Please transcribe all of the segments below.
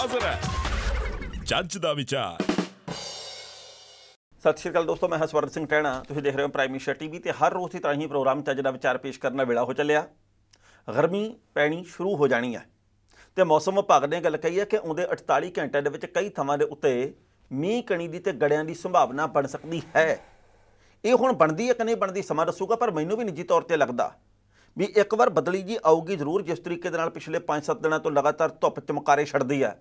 ਹਾਜ਼ਰ ਹੈ ਜੱਜ ਦਾ ਵਿਚਾਰ ਸਤਿ ਸ਼੍ਰੀ ਅਕਾਲ ਦੋਸਤੋ ਮੈਂ ਹਸਵਰਤ ਸਿੰਘ ਟਹਿਣਾ ਤੁਸੀਂ ਦੇਖ ਰਹੇ ਹੋ ਪ੍ਰਾਈਮ ਏਸ਼ੀਆ ਟੀਵੀ ਤੇ ਹਰ ਰੋਜ਼ ਦੀ ਤਰ੍ਹਾਂ ਹੀ ਪ੍ਰੋਗਰਾਮ ਚੱਜ ਦਾ ਵਿਚਾਰ ਪੇਸ਼ ਕਰਨਾ ਵੇਲਾ ਹੋ ਚੱਲਿਆ ਗਰਮੀ ਪੈਣੀ ਸ਼ੁਰੂ ਹੋ ਜਾਣੀ ਹੈ ਤੇ ਮੌਸਮ ਵਿਭਾਗ ਨੇ ਗੱਲ ਕਹੀ ਹੈ ਕਿ ਉਹਦੇ 48 ਘੰਟਿਆਂ ਦੇ ਵਿੱਚ ਕਈ ਥਾਵਾਂ ਦੇ ਉੱਤੇ ਮੀਂਹ ਕਣੀ ਦੀ ਤੇ ਗੜਿਆਂ ਦੀ ਸੰਭਾਵਨਾ ਬਣ ਸਕਦੀ ਹੈ ਇਹ ਹੁਣ ਬਣਦੀ ਹੈ ਕਿ ਨਹੀਂ ਬਣਦੀ ਸਮਾਂ ਦੱਸੂਗਾ ਪਰ ਮੈਨੂੰ ਵੀ ਨਿੱਜੀ ਤੌਰ ਤੇ ਲੱਗਦਾ ਵੀ ਇੱਕ ਵਾਰ ਬਦਲੀ ਜੀ ਆਊਗੀ ਜ਼ਰੂਰ ਜਿਸ ਤਰੀਕੇ ਦੇ ਨਾਲ ਪਿਛਲੇ 5-7 ਦਿਨਾਂ ਤੋਂ ਲਗਾਤਾਰ ਧੁੱਪ ਚਮਕਾਰੇ ਛੱਡਦੀ ਹੈ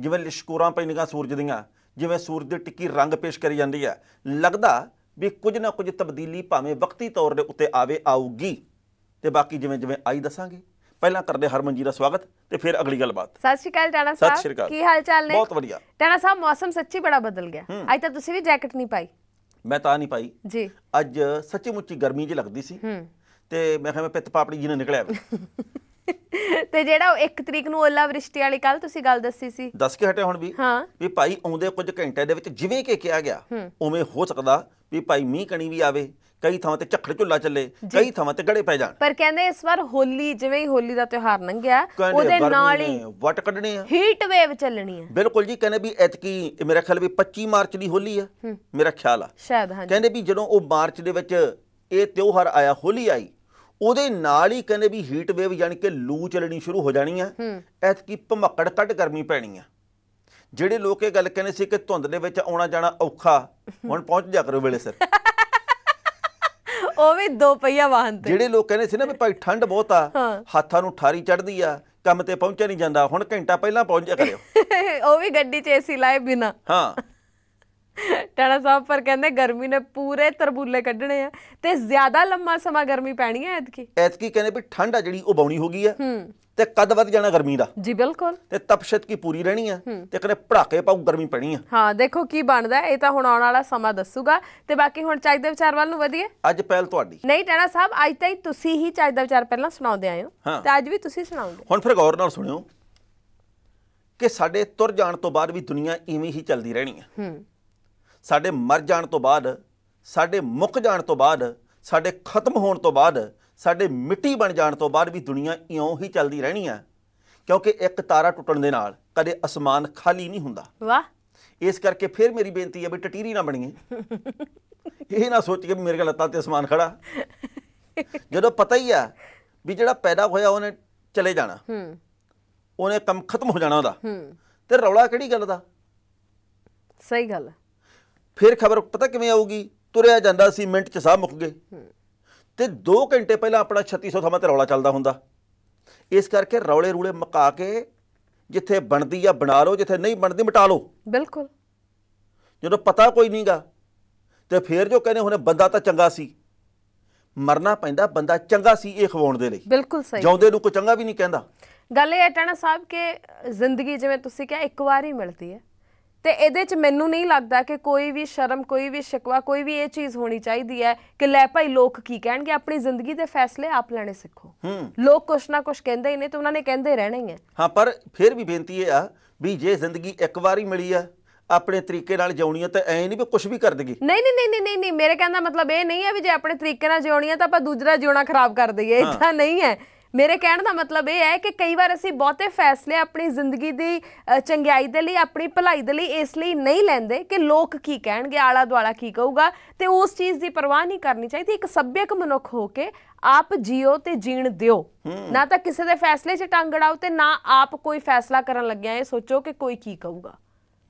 ਜਿਵੇਂ ਲਿਸ਼ਕੂਰਾਂ ਪੈਂਦੀਆਂ ਸੂਰਜ ਦੀਆਂ ਜਿਵੇਂ ਸੂਰਜ ਦੀ ਟਿੱਕੀ ਰੰਗ ਪੇਸ਼ ਕਰੀ ਜਾਂਦੀ ਹੈ ਲੱਗਦਾ ਵੀ ਕੁਝ ਨਾ ਕੁਝ ਤਬਦੀਲੀ ਭਾਵੇਂ ਵਕਤੀ ਤੌਰ ਦੇ ਉੱਤੇ ਆਵੇ ਆਊਗੀ ਤੇ ਬਾਕੀ ਜਿਵੇਂ ਜਿਵੇਂ ਆਈ ਦੱਸਾਂਗੇ ਪਹਿਲਾਂ ਕਰਦੇ ਹਰਮਨ ਜੀ ਦਾ ਸਵਾਗਤ ਤੇ ਫਿਰ ਅਗਲੀ ਗੱਲਬਾਤ ਸਤਿ ਸ਼੍ਰੀ ਅਕਾਲ ਟਾਣਾ ਸਾਹਿਬ ਕੀ ਹਾਲ ਚਾਲ ਨੇ ਬਹੁਤ ਵਧੀਆ ਟਾਣਾ ਸਾਹਿਬ ਮੌਸਮ ਸੱਚੀ ਬੜਾ ਬਦਲ ਗਿਆ ਅੱਜ ਤਾਂ ਤੁਸੀਂ ਵੀ ਜੈਕਟ ਨਹੀਂ ਪਾਈ ਮੈਂ ਤਾਂ ਨਹੀਂ ਪਾਈ ਜੀ ਅੱਜ ਸੱਚੀ ਮੁੱਚੀ ਗਰਮੀ ਜਿਹੀ ਲੱਗਦੀ ਸੀ ਤੇ ਮੈਂ ਕਿਹਾ ਮੈਂ ਪਿੱਤ ਪਾਪੜੀ ਜੀ ਨੇ ਨਿਕਲਿਆ ਤੇ ਜਿਹੜਾ ਉਹ 1 ਤਰੀਕ ਨੂੰ ਓਲਾ ਵਰਿਸ਼ਟੀ ਵਾਲੀ ਕੱਲ ਤੁਸੀਂ ਗੱਲ ਦੱਸੀ ਸੀ ਦੱਸ ਕੇ ਹਟੇ ਹੁਣ ਵੀ ਹਾਂ ਵੀ ਭਾਈ ਆਉਂਦੇ ਕੁਝ ਘੰਟੇ ਦੇ ਵਿੱਚ ਜਿਵੇਂ ਕਿ ਕਿਹਾ ਗਿਆ ਉਵੇਂ ਹੋ ਸਕਦਾ ਵੀ ਭਾਈ ਮੀਂਹ ਕਣੀ ਵੀ ਆਵੇ ਕਈ ਥਾਵਾਂ ਤੇ ਝੱਖੜ ਝੁੱਲਾ ਚੱਲੇ ਕਈ ਥਾਵਾਂ ਤੇ ਗੜੇ ਪੈ ਜਾਣ ਪਰ ਕਹਿੰਦੇ ਇਸ ਵਾਰ ਹੋਲੀ ਜਿਵੇਂ ਹੀ ਹੋਲੀ ਦਾ ਤਿਉਹਾਰ ਲੰਘਿਆ ਉਹਦੇ ਨਾਲ ਹੀ ਵਟ ਕੱਢਣੇ ਆ ਹੀਟ ਵੇਵ ਚੱਲਣੀ ਆ ਬਿਲਕੁਲ ਜੀ ਕਹਿੰਦੇ ਵੀ ਐਤਕੀ ਮੇਰਾ ਖਿਆਲ ਵੀ 25 ਮਾਰਚ ਦੀ ਹੋਲੀ ਆ ਮੇਰਾ ਖਿਆਲ ਆ ਸ਼ਾਇਦ ਹਾਂ ਕਹਿੰਦੇ ਵੀ ਜਦੋਂ ਉਹ ਮਾਰਚ ਦੇ ਵਿੱਚ ਇਹ ਤਿਉਹਾਰ ਆਇਆ ਹੋਲੀ ਆਈ ਉਹਦੇ ਨਾਲ ਹੀ ਕਹਿੰਦੇ ਵੀ ਹੀਟ ਵੇਵ ਯਾਨੀ ਕਿ ਲੂ ਚੱਲਣੀ ਸ਼ੁਰੂ ਹੋ ਜਾਣੀ ਆ ਕੀ ਭਮਕੜ ਕੱਟ ਗਰਮੀ ਪੈਣੀ ਆ ਜਿਹੜੇ ਲੋਕ ਇਹ ਗੱਲ ਕਹਿੰਦੇ ਸੀ ਕਿ ਧੁੰਦ ਦੇ ਵਿੱਚ ਆਉਣਾ ਜਾਣਾ ਔਖਾ ਹੁਣ ਪਹੁੰਚ ਜਾ ਕਰੋ ਵੇਲੇ ਸਿਰ ਉਹ ਵੀ ਦੋ ਪਹੀਆ ਵਾਹਨ ਤੇ ਜਿਹੜੇ ਲੋਕ ਕਹਿੰਦੇ ਸੀ ਨਾ ਵੀ ਭਾਈ ਠੰਡ ਬਹੁਤ ਆ ਹੱਥਾਂ ਨੂੰ ਠਾਰੀ ਚੜਦੀ ਆ ਕੰਮ ਤੇ ਪਹੁੰਚਿਆ ਨਹੀਂ ਜਾਂਦਾ ਹੁਣ ਘੰਟਾ ਪਹਿਲਾਂ ਪਹੁੰਚ ਜਾ ਕਰਿਓ ਉਹ ਵੀ ਗੱਡੀ 'ਚ ਏਸੀ ਲਾਏ ਬਿਨਾ ਹਾਂ ਟਾਣਾ ਸਾਹਿਬ ਪਰ ਕਹਿੰਦੇ ਗਰਮੀ ਨੇ ਪੂਰੇ ਤਰਬੂਲੇ ਕੱਢਣੇ ਆ ਤੇ ਜ਼ਿਆਦਾ ਲੰਮਾ ਸਮਾਂ ਗਰਮੀ ਪੈਣੀ ਹੈ ਐਤਕੀ ਐਤਕੀ ਕਹਿੰਦੇ ਵੀ ਠੰਡ ਆ ਜਿਹੜੀ ਉਹ ਬੌਣੀ ਹੋ ਗਈ ਆ ਤੇ ਕਦ ਵੱਧ ਜਾਣਾ ਗਰਮੀ ਦਾ ਜੀ ਬਿਲਕੁਲ ਤੇ ਤਪਸ਼ਤ ਕੀ ਪੂਰੀ ਰਹਿਣੀ ਆ ਤੇ ਕਹਿੰਦੇ ਪੜਾਕੇ ਪਾਉ ਗਰਮੀ ਪੈਣੀ ਆ ਹਾਂ ਦੇਖੋ ਕੀ ਬਣਦਾ ਇਹ ਤਾਂ ਹੁਣ ਆਉਣ ਵਾਲਾ ਸਮਾਂ ਦੱਸੂਗਾ ਤੇ ਬਾਕੀ ਹੁਣ ਚਾਹੀ ਦੇ ਵਿਚਾਰ ਵੱਲ ਨੂੰ ਵਧੀਏ ਅੱਜ ਪਹਿਲ ਤੁਹਾਡੀ ਨਹੀਂ ਟਾਣਾ ਸਾਹਿਬ ਅੱਜ ਤਾਂ ਤੁਸੀਂ ਹੀ ਚਾਹੀ ਦੇ ਵਿਚਾਰ ਪਹਿਲਾਂ ਸੁਣਾਉਂਦੇ ਆਇਓ ਤੇ ਅੱਜ ਵੀ ਤੁਸੀਂ ਸੁਣਾਉਂਦੇ ਹੁਣ ਫਿਰ ਗੌਰ ਨਾਲ ਸੁਣਿਓ ਕਿ ਸਾਡੇ ਤੁਰ ਜਾਣ ਤੋਂ ਬਾਅਦ ਵੀ ਦੁਨੀਆ ਇਵੇਂ ਹੀ ਚੱਲਦੀ ਰਹਿਣੀ ਆ ਹੂੰ ਸਾਡੇ ਮਰ ਜਾਣ ਤੋਂ ਬਾਅਦ ਸਾਡੇ ਮੁੱਕ ਜਾਣ ਤੋਂ ਬਾਅਦ ਸਾਡੇ ਖਤਮ ਹੋਣ ਤੋਂ ਬਾਅਦ ਸਾਡੇ ਮਿੱਟੀ ਬਣ ਜਾਣ ਤੋਂ ਬਾਅਦ ਵੀ ਦੁਨੀਆ ਇਉਂ ਹੀ ਚੱਲਦੀ ਰਹਿਣੀ ਆ ਕਿਉਂਕਿ ਇੱਕ ਤਾਰਾ ਟੁੱਟਣ ਦੇ ਨਾਲ ਕਦੇ ਅਸਮਾਨ ਖਾਲੀ ਨਹੀਂ ਹੁੰਦਾ ਵਾਹ ਇਸ ਕਰਕੇ ਫਿਰ ਮੇਰੀ ਬੇਨਤੀ ਹੈ ਵੀ ਟਟੀਰੀ ਨਾ ਬਣੀਏ ਇਹ ਨਾ ਸੋਚ ਕੇ ਮੇਰੇ ਕੋਲ ਲੱਤਾਂ ਤੇ ਅਸਮਾਨ ਖੜਾ ਜਦੋਂ ਪਤਾ ਹੀ ਆ ਵੀ ਜਿਹੜਾ ਪੈਦਾ ਹੋਇਆ ਉਹਨੇ ਚਲੇ ਜਾਣਾ ਹੂੰ ਉਹਨੇ ਕੰਮ ਖਤਮ ਹੋ ਜਾਣਾ ਉਹਦਾ ਹੂੰ ਤੇ ਰੌਲਾ ਕਿਹੜੀ ਗੱਲ ਦਾ ਸਹੀ ਗੱਲ ਫਿਰ ਖਬਰ ਪਤਾ ਕਿਵੇਂ ਆਊਗੀ ਤੁਰਿਆ ਜਾਂਦਾ ਸੀ ਮਿੰਟ 'ਚ ਸਾਹ ਮੁੱਕ ਗਏ ਤੇ 2 ਘੰਟੇ ਪਹਿਲਾਂ ਆਪਣਾ 3600 ਥਾਂ ਤੇ ਰੌਲਾ ਚੱਲਦਾ ਹੁੰਦਾ ਇਸ ਕਰਕੇ ਰੌਲੇ ਰੂਲੇ ਮਕਾ ਕੇ ਜਿੱਥੇ ਬਣਦੀ ਆ ਬਣਾ ਲਓ ਜਿੱਥੇ ਨਹੀਂ ਬਣਦੀ ਮਟਾ ਲਓ ਬਿਲਕੁਲ ਜਦੋਂ ਪਤਾ ਕੋਈ ਨਹੀਂਗਾ ਤੇ ਫਿਰ ਜੋ ਕਹਿੰਦੇ ਹੁਣ ਬੰਦਾ ਤਾਂ ਚੰਗਾ ਸੀ ਮਰਨਾ ਪੈਂਦਾ ਬੰਦਾ ਚੰਗਾ ਸੀ ਇਹ ਖਵਾਉਣ ਦੇ ਲਈ ਬਿਲਕੁਲ ਸਹੀ ਜਿਉਂਦੇ ਨੂੰ ਕੋਈ ਚੰਗਾ ਵੀ ਨਹੀਂ ਕਹਿੰਦਾ ਗੱਲ ਇਹ ਹੈ ਟਾਣਾ ਸਾਹਿਬ ਕਿ ਜ਼ਿੰਦਗੀ ਜਿਵੇਂ ਤੁਸੀਂ ਕਿਹਾ ਇੱਕ ਵਾਰ ਹੀ ਮਿਲਦੀ ਹੈ ਤੇ ਇਹਦੇ ਚ ਮੈਨੂੰ ਨਹੀਂ ਲੱਗਦਾ ਕਿ ਕੋਈ ਵੀ ਸ਼ਰਮ ਕੋਈ ਵੀ ਸ਼ਿਕਵਾ ਕੋਈ ਵੀ ਇਹ ਚੀਜ਼ ਹੋਣੀ ਚਾਹੀਦੀ ਹੈ ਕਿ ਲੈ ਭਾਈ ਲੋਕ ਕੀ ਕਹਿਣਗੇ ਆਪਣੀ ਜ਼ਿੰਦਗੀ ਦੇ ਫੈਸਲੇ ਆਪ ਲੈਣੇ ਸਿੱਖੋ ਲੋਕ ਕੁਛ ਨਾ ਕੁਛ ਕਹਿੰਦੇ ਹੀ ਨੇ ਤੇ ਉਹਨਾਂ ਨੇ ਕਹਿੰਦੇ ਰਹਿਣੇ ਹੀ ਹੈ ਹਾਂ ਪਰ ਫਿਰ ਵੀ ਬੇਨਤੀ ਇਹ ਆ ਵੀ ਜੇ ਜ਼ਿੰਦਗੀ ਇੱਕ ਵਾਰੀ ਮਿਲੀ ਆ ਆਪਣੇ ਤਰੀਕੇ ਨਾਲ ਜਿਉਣੀ ਹੈ ਤਾਂ ਐ ਨਹੀਂ ਵੀ ਕੁਝ ਵੀ ਕਰ ਦੇਗੀ ਨਹੀਂ ਨਹੀਂ ਨਹੀਂ ਨਹੀਂ ਨਹੀਂ ਮੇਰੇ ਕਹਿੰਦਾ ਮਤਲਬ ਇਹ ਨਹੀਂ ਹੈ ਵੀ ਜੇ ਆਪਣੇ ਤਰੀਕੇ ਨਾਲ ਜਿਉਣੀ ਹੈ ਤਾਂ ਆਪਾਂ ਦੂਜਰਾ ਜਿਉਣਾ ਖਰਾਬ ਕਰ ਦਈਏ ਇਦਾਂ ਨਹੀਂ ਹੈ ਮੇਰੇ ਕਹਿਣ ਦਾ ਮਤਲਬ ਇਹ ਹੈ ਕਿ ਕਈ ਵਾਰ ਅਸੀਂ ਬਹੁਤੇ ਫੈਸਲੇ ਆਪਣੀ ਜ਼ਿੰਦਗੀ ਦੀ ਚੰਗਿਆਈ ਦੇ ਲਈ ਆਪਣੀ ਭਲਾਈ ਦੇ ਲਈ ਇਸ ਲਈ ਨਹੀਂ ਲੈਂਦੇ ਕਿ ਲੋਕ ਕੀ ਕਹਿਣਗੇ ਆਲਾ ਦੁਆਲਾ ਕੀ ਕਹੂਗਾ ਤੇ ਉਸ ਚੀਜ਼ ਦੀ ਪਰਵਾਹ ਨਹੀਂ ਕਰਨੀ ਚਾਹੀਦੀ ਇੱਕ ਸੱਭਿਅਕ ਮਨੁੱਖ ਹੋ ਕੇ ਆਪ ਜੀਓ ਤੇ ਜੀਣ ਦਿਓ ਨਾ ਤਾਂ ਕਿਸੇ ਦੇ ਫੈਸਲੇ 'ਚ ਟੰਗੜਾਓ ਤੇ ਨਾ ਆਪ ਕੋਈ ਫੈਸਲਾ ਕਰਨ ਲੱਗਿਆ ਇਹ ਸੋਚੋ ਕਿ ਕੋਈ ਕੀ ਕਹੂਗਾ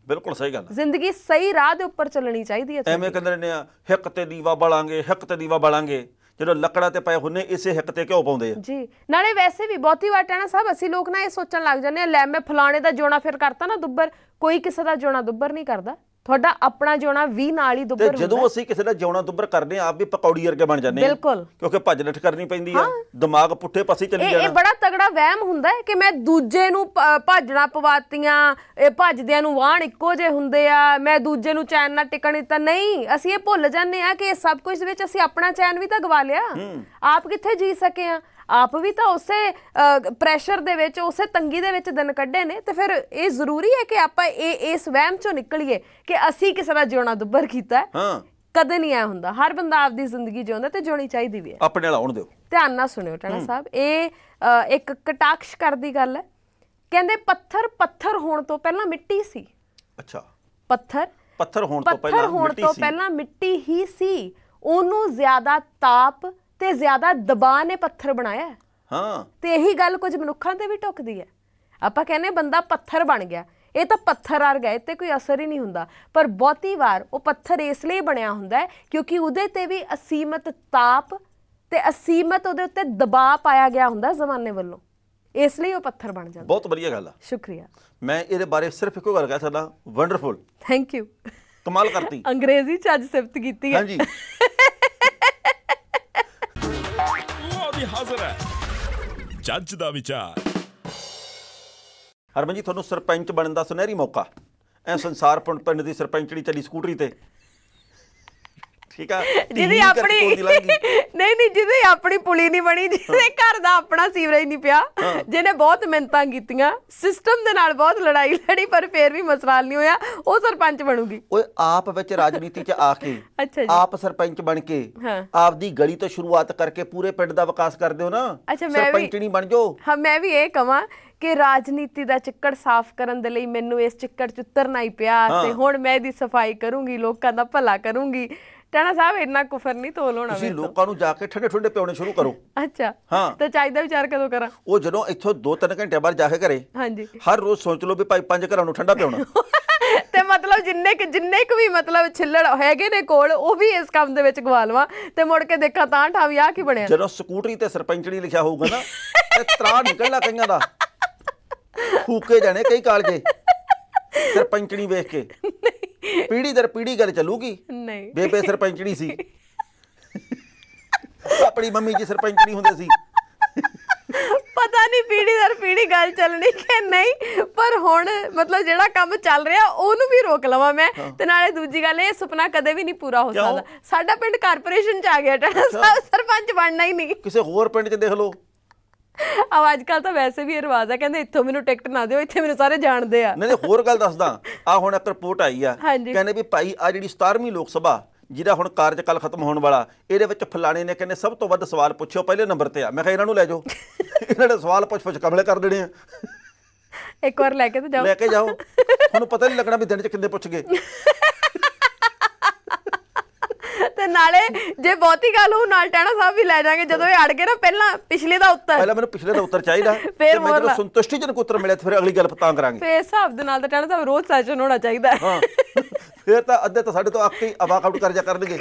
ਬਿਲਕੁਲ ਸਹੀ ਗੱਲ ਹੈ ਜ਼ਿੰਦਗੀ ਸਹੀ ਰਾਹ ਦੇ ਉੱਪਰ ਚੱਲਣੀ ਚਾਹੀਦੀ ਹੈ ਐਵੇਂ ਕਹਿੰਦੇ ਨੇ ਹਿੱਕ ਤੇ ਦੀਵਾ ਬਾਲਾਂਗੇ ਹਿੱਕ ਤੇ ਦੀਵਾ ਬਾਲਾਂਗੇ ਜਦੋਂ ਲੱਕੜਾਂ ਤੇ ਪਏ ਹੁੰਨੇ ਇਸੇ ਹਿੱਕ ਤੇ ਘਿਓ ਪਾਉਂਦੇ ਆ ਜੀ ਨਾਲੇ ਵੈਸੇ ਵੀ ਬਹੁਤੀ ਵਾਰ ਟਾਣਾ ਸਾਹਿਬ ਅਸੀਂ ਲੋਕ ਨਾ ਇਹ ਸੋਚਣ ਲੱਗ ਜਾਂਦੇ ਆ ਲੈ ਮੈਂ ਫਲਾਣੇ ਦਾ ਜੋਣਾ ਫਿਰ ਕਰਤਾ ਨਾ ਦੁੱਬਰ ਕੋਈ ਕਿਸੇ ਦਾ ਜੋਣਾ ਦੁੱਬਰ ਨਹੀਂ ਕਰਦਾ ਤੁਹਾਡਾ ਆਪਣਾ ਜਿਉਣਾ ਵੀ ਨਾਲ ਹੀ ਦੁੱਬਰ ਹੁੰਦਾ ਜਦੋਂ ਅਸੀਂ ਕਿਸੇ ਦਾ ਜਿਉਣਾ ਦੁੱਬਰ ਕਰਦੇ ਆ ਆਪ ਵੀ ਪਕੌੜੀ ਵਰਗੇ ਬਣ ਜਾਂਦੇ ਆ ਬਿਲਕੁਲ ਕਿਉਂਕਿ ਭੱਜ ਨੱਠ ਕਰਨੀ ਪੈਂਦੀ ਆ ਦਿਮਾਗ ਪੁੱਠੇ ਪਾਸੇ ਚੱਲ ਜਾਂਦਾ ਇਹ ਬੜਾ ਤਗੜਾ ਵਹਿਮ ਹੁੰਦਾ ਹੈ ਕਿ ਮੈਂ ਦੂਜੇ ਨੂੰ ਭੱਜਣਾ ਪਵਾਤੀਆਂ ਇਹ ਭੱਜਦਿਆਂ ਨੂੰ ਵਾਹਣ ਇੱਕੋ ਜੇ ਹੁੰਦੇ ਆ ਮੈਂ ਦੂਜੇ ਨੂੰ ਚੈਨ ਨਾਲ ਟਿਕਣੀ ਤਾਂ ਨਹੀਂ ਅਸੀਂ ਇਹ ਭੁੱਲ ਜਾਂਦੇ ਆ ਕਿ ਇਹ ਸਭ ਕੁਝ ਵਿੱਚ ਅਸੀਂ ਆਪਣਾ ਚੈਨ ਵੀ ਤਾਂ ਗਵਾ ਲਿਆ ਆਪ ਕਿੱਥੇ ਜੀ ਸਕੇ ਆ ਆਪ ਵੀ ਤਾਂ ਉਸੇ ਪ੍ਰੈਸ਼ਰ ਦੇ ਵਿੱਚ ਉਸੇ ਤੰਗੀ ਦੇ ਵਿੱਚ ਦਿਨ ਕੱਢੇ ਨੇ ਤੇ ਫਿਰ ਇਹ ਜ਼ਰੂਰੀ ਹੈ ਕਿ ਆਪਾਂ ਇਹ ਇਸ ਵਹਿਮ ਚੋਂ ਨਿਕਲੀਏ ਕਿ ਅਸੀਂ ਕਿਸੇ ਦਾ ਜਿਉਣਾ ਦੁੱਬਰ ਕੀਤਾ ਹਾਂ ਕਦੇ ਨਹੀਂ ਆ ਹੁੰਦਾ ਹਰ ਬੰਦਾ ਆਪਦੀ ਜ਼ਿੰਦਗੀ ਜਿਉਂਦਾ ਤੇ ਜਿਉਣੀ ਚਾਹੀਦੀ ਵੀ ਹੈ ਆਪਣੇ ਵਾਲਾ ਆਉਣ ਦਿਓ ਧਿਆਨ ਨਾਲ ਸੁਣਿਓ ਟਾਣਾ ਸਾਹਿਬ ਇਹ ਇੱਕ ਕਟਾਕਸ਼ ਕਰਦੀ ਗੱਲ ਹੈ ਕਹਿੰਦੇ ਪੱਥਰ ਪੱਥਰ ਹੋਣ ਤੋਂ ਪਹਿਲਾਂ ਮਿੱਟੀ ਸੀ ਅੱਛਾ ਪੱਥਰ ਪੱਥਰ ਹੋਣ ਤੋਂ ਪਹਿਲਾਂ ਮਿੱਟੀ ਸੀ ਪੱਥਰ ਹੋਣ ਤੋਂ ਪਹਿਲਾਂ ਮਿੱਟੀ ਹੀ ਸੀ ਉਹਨੂੰ ਜ਼ਿਆਦਾ ਤਾਪ ਤੇ ਜ਼ਿਆਦਾ ਦਬਾਅ ਨੇ ਪੱਥਰ ਬਣਾਇਆ ਹਾਂ ਤੇ ਇਹੀ ਗੱਲ ਕੁਝ ਮਨੁੱਖਾਂ ਤੇ ਵੀ ਟੁੱਕਦੀ ਹੈ ਆਪਾਂ ਕਹਿੰਦੇ ਬੰਦਾ ਪੱਥਰ ਬਣ ਗਿਆ ਇਹ ਤਾਂ ਪੱਥਰ ਆਰ ਗਏ ਤੇ ਕੋਈ ਅਸਰ ਹੀ ਨਹੀਂ ਹੁੰਦਾ ਪਰ ਬਹੁਤੀ ਵਾਰ ਉਹ ਪੱਥਰ ਇਸ ਲਈ ਬਣਿਆ ਹੁੰਦਾ ਕਿਉਂਕਿ ਉਹਦੇ ਤੇ ਵੀ ਅਸੀਮਤ ਤਾਪ ਤੇ ਅਸੀਮਤ ਉਹਦੇ ਉੱਤੇ ਦਬਾਅ ਪਾਇਆ ਗਿਆ ਹੁੰਦਾ ਜ਼ਮਾਨੇ ਵੱਲੋਂ ਇਸ ਲਈ ਉਹ ਪੱਥਰ ਬਣ ਜਾਂਦਾ ਬਹੁਤ ਵਧੀਆ ਗੱਲ ਆ ਸ਼ੁਕਰੀਆ ਮੈਂ ਇਹਦੇ ਬਾਰੇ ਸਿਰਫ ਇੱਕੋ ਗੱਲ ਕਹਿ ਸਕਦਾ ਵੰਡਰਫੁਲ ਥੈਂਕ ਯੂ ਕਮਾਲ ਕਰਤੀ ਅੰਗਰੇਜ਼ੀ ਚ ਅੱਜ ਸਿਫਤ ਕੀਤੀ ਹੈ ਹਾਂਜੀ ਹਾਜ਼ਰ ਹੈ ਜੱਜ ਦਾ ਵਿਚਾਰ ਹਰਮਨ ਜੀ ਤੁਹਾਨੂੰ ਸਰਪੰਚ ਬਣਨ ਦਾ ਸੁਨਹਿਰੀ ਮੌਕਾ ਐ ਸੰਸਾਰ ਪਿੰਡ ਦੀ ਸਰਪੰਚੜੀ ਚੱਲੀ ਸਕੂਟਰੀ ਤੇ ਠੀਕ ਆ ਜਿਹਦੀ ਆਪਣੀ ਨਹੀਂ ਨਹੀਂ ਜਿਹਦੀ ਆਪਣੀ ਪੁਲੀ ਨਹੀਂ ਬਣੀ ਜਿਹਦੇ ਘਰ ਦਾ ਆਪਣਾ ਸੀਵਰੇਜ ਨਹੀਂ ਪਿਆ ਜਿਹਨੇ ਬਹੁਤ ਮਿਹਨਤਾਂ ਕੀਤੀਆਂ ਸਿਸਟਮ ਦੇ ਨਾਲ ਬਹੁਤ ਲੜਾਈ ਲੜੀ ਪਰ ਫੇਰ ਵੀ ਮਸਲਾ ਨਹੀਂ ਹੋਇਆ ਉਹ ਸਰਪੰਚ ਬਣੂਗੀ ਓਏ ਆਪ ਵਿੱਚ ਰਾਜਨੀਤੀ 'ਚ ਆ ਕੇ ਆਪ ਸਰਪੰਚ ਬਣ ਕੇ ਆਪਦੀ ਗਲੀ ਤੋਂ ਸ਼ੁਰੂਆਤ ਕਰਕੇ ਪੂਰੇ ਪਿੰਡ ਦਾ ਵਿਕਾਸ ਕਰਦੇ ਹੋ ਨਾ ਸਰਪੰਚ ਨਹੀਂ ਬਣ ਜਾਓ ਹਾਂ ਮੈਂ ਵੀ ਇਹ ਕਹਾਂ ਕਿ ਰਾਜਨੀਤੀ ਦਾ ਚੱਕਰ ਸਾਫ਼ ਕਰਨ ਦੇ ਲਈ ਮੈਨੂੰ ਇਸ ਚੱਕਰ 'ਚ ਉਤਰਨਾ ਹੀ ਪਿਆ ਤੇ ਹੁਣ ਮੈਂ ਇਹਦੀ ਸਫਾਈ ਕਰੂੰਗੀ ਲੋਕਾਂ ਦਾ ਭਲਾ ਕਰੂੰਗੀ ਟਾਣਾ ਸਾਹਿਬ ਇੰਨਾ ਕੁਫਰ ਨਹੀਂ ਤੋਲ ਹੋਣਾ ਤੁਸੀਂ ਲੋਕਾਂ ਨੂੰ ਜਾ ਕੇ ਠੰਡੇ ਠੰਡੇ ਪਿਉਣੇ ਸ਼ੁਰੂ ਕਰੋ ਅੱਛਾ ਹਾਂ ਤਾਂ ਚਾਹੀਦਾ ਵਿਚਾਰ ਕਦੋਂ ਕਰਾਂ ਉਹ ਜਦੋਂ ਇੱਥੋਂ 2-3 ਘੰਟੇ ਬਾਅਦ ਜਾ ਕੇ ਘਰੇ ਹਾਂਜੀ ਹਰ ਰੋਜ਼ ਸੋਚ ਲਓ ਵੀ ਭਾਈ ਪੰਜ ਘਰਾਂ ਨੂੰ ਠੰਡਾ ਪਿਉਣਾ ਤੇ ਮਤਲਬ ਜਿੰਨੇ ਕਿ ਜਿੰਨੇ ਕੁ ਵੀ ਮਤਲਬ ਛਿੱਲੜ ਹੈਗੇ ਨੇ ਕੋਲ ਉਹ ਵੀ ਇਸ ਕੰਮ ਦੇ ਵਿੱਚ ਗਵਾ ਲਵਾਂ ਤੇ ਮੁੜ ਕੇ ਦੇਖਾਂ ਤਾਂ ਠਾਵੀ ਆ ਕੀ ਬਣਿਆ ਜਦੋਂ ਸਕੂਟਰੀ ਤੇ ਸਰਪੰਚੜੀ ਲਿਖਿਆ ਹੋਊਗਾ ਨਾ ਤੇ ਤਰਾ ਨਿਕਲਣਾ ਕਈਆਂ ਦਾ ਫੂਕੇ ਜਾਣੇ ਕਈ ਕਾਲਜੇ ਸਰਪੰਚਣੀ ਵੇਖ ਕੇ ਪੀੜੀ ਦਰ ਪੀੜੀ ਗੱਲ ਚੱਲੂਗੀ ਨਹੀਂ ਬੇਬੇ ਸਰਪੰਚਣੀ ਸੀ ਆਪਣੀ ਮੰਮੀ ਜੀ ਸਰਪੰਚਣੀ ਹੁੰਦੇ ਸੀ ਪਤਾ ਨਹੀਂ ਪੀੜੀ ਦਰ ਪੀੜੀ ਗੱਲ ਚੱਲਣੀ ਕਿ ਨਹੀਂ ਪਰ ਹੁਣ ਮਤਲਬ ਜਿਹੜਾ ਕੰਮ ਚੱਲ ਰਿਹਾ ਉਹਨੂੰ ਵੀ ਰੋਕ ਲਵਾਂ ਮੈਂ ਤੇ ਨਾਲੇ ਦੂਜੀ ਗੱਲ ਇਹ ਸੁਪਨਾ ਕਦੇ ਵੀ ਨਹੀਂ ਪੂਰਾ ਹੋ ਸਕਦਾ ਸਾਡਾ ਪਿੰਡ ਕਾਰਪੋਰੇਸ਼ਨ ਚ ਆ ਗਿਆ ਟਾਣਾ ਸਰਪੰਚ ਬਣਨਾ ਹੀ ਨਹੀਂ ਕਿਸੇ ਹੋਰ ਪਿੰਡ ਚ ਦੇਖ ਲਓ ਆ ਅੱਜ ਕੱਲ ਤਾਂ ਵੈਸੇ ਵੀ ਇਹ ਰਿਵਾਜ ਆ ਕਹਿੰਦੇ ਇੱਥੋਂ ਮੈਨੂੰ ਟਿਕਟ ਨਾ ਦਿਓ ਇੱਥੇ ਮੈਨੂੰ ਸਾਰੇ ਜਾਣਦੇ ਆ ਨਹੀਂ ਨਹੀਂ ਹੋਰ ਗੱਲ ਦੱਸਦਾ ਆ ਹੁਣ ਇੱਕ ਰਿਪੋਰਟ ਆਈ ਆ ਕਹਿੰਦੇ ਵੀ ਭਾਈ ਆ ਜਿਹੜੀ 17ਵੀਂ ਲੋਕ ਸਭਾ ਜਿਹਦਾ ਹੁਣ ਕਾਰਜਕਾਲ ਖਤਮ ਹੋਣ ਵਾਲਾ ਇਹਦੇ ਵਿੱਚ ਫਲਾਣੇ ਨੇ ਕਹਿੰਦੇ ਸਭ ਤੋਂ ਵੱਧ ਸਵਾਲ ਪੁੱਛਿਓ ਪਹਿਲੇ ਨੰਬਰ ਤੇ ਆ ਮੈਂ ਕਿਹਾ ਇਹਨਾਂ ਨੂੰ ਲੈ ਜਾਓ ਇਹਨਾਂ ਦੇ ਸਵਾਲ ਪੁੱਛ ਪੁੱਛ ਕਮਲੇ ਕਰ ਦੇਣੇ ਆ ਇੱਕ ਵਾਰ ਲੈ ਕੇ ਤੇ ਜਾਓ ਲੈ ਕੇ ਜਾਓ ਤੁਹਾਨੂੰ ਪਤਾ ਨਹੀਂ ਲੱਗਣਾ ਵੀ ਦਿਨ 'ਚ ਕਿੰਨੇ ਪੁੱਛ ਗਏ ਤੇ ਨਾਲੇ ਜੇ ਬਹੁਤੀ ਗੱਲ ਹੋ ਨਾਲ ਟਾਣਾ ਸਾਹਿਬ ਵੀ ਲੈ ਜਾਗੇ ਜਦੋਂ ਇਹ ਅੜ ਗਏ ਨਾ ਪਹਿਲਾਂ ਪਿਛਲੇ ਦਾ ਉੱਤਰ ਪਹਿਲਾਂ ਮੈਨੂੰ ਪਿਛਲੇ ਦਾ ਉੱਤਰ ਚਾਹੀਦਾ ਫਿਰ ਮੈਂ ਜਦੋਂ ਸੰਤੁਸ਼ਟੀਜਨਕ ਉੱਤਰ ਮਿਲਿਆ ਫਿਰ ਅਗਲੀ ਗੱਲ ਪਤਾ ਕਰਾਂਗੇ ਫਿਰ ਹਿਸਾਬ ਦੇ ਨਾਲ ਤਾਂ ਟਾਣਾ ਸਾਹਿਬ ਰੋਜ਼ ਸੈਸ਼ਨ ਹੋਣਾ ਚਾਹੀਦਾ ਹਾਂ ਫਿਰ ਤਾਂ ਅੱਧੇ ਤਾਂ ਸਾਡੇ ਤੋਂ ਹੀ ਆਵਾਕ ਆਊਟ ਕਰ ਜਾ ਕਰਨਗੇ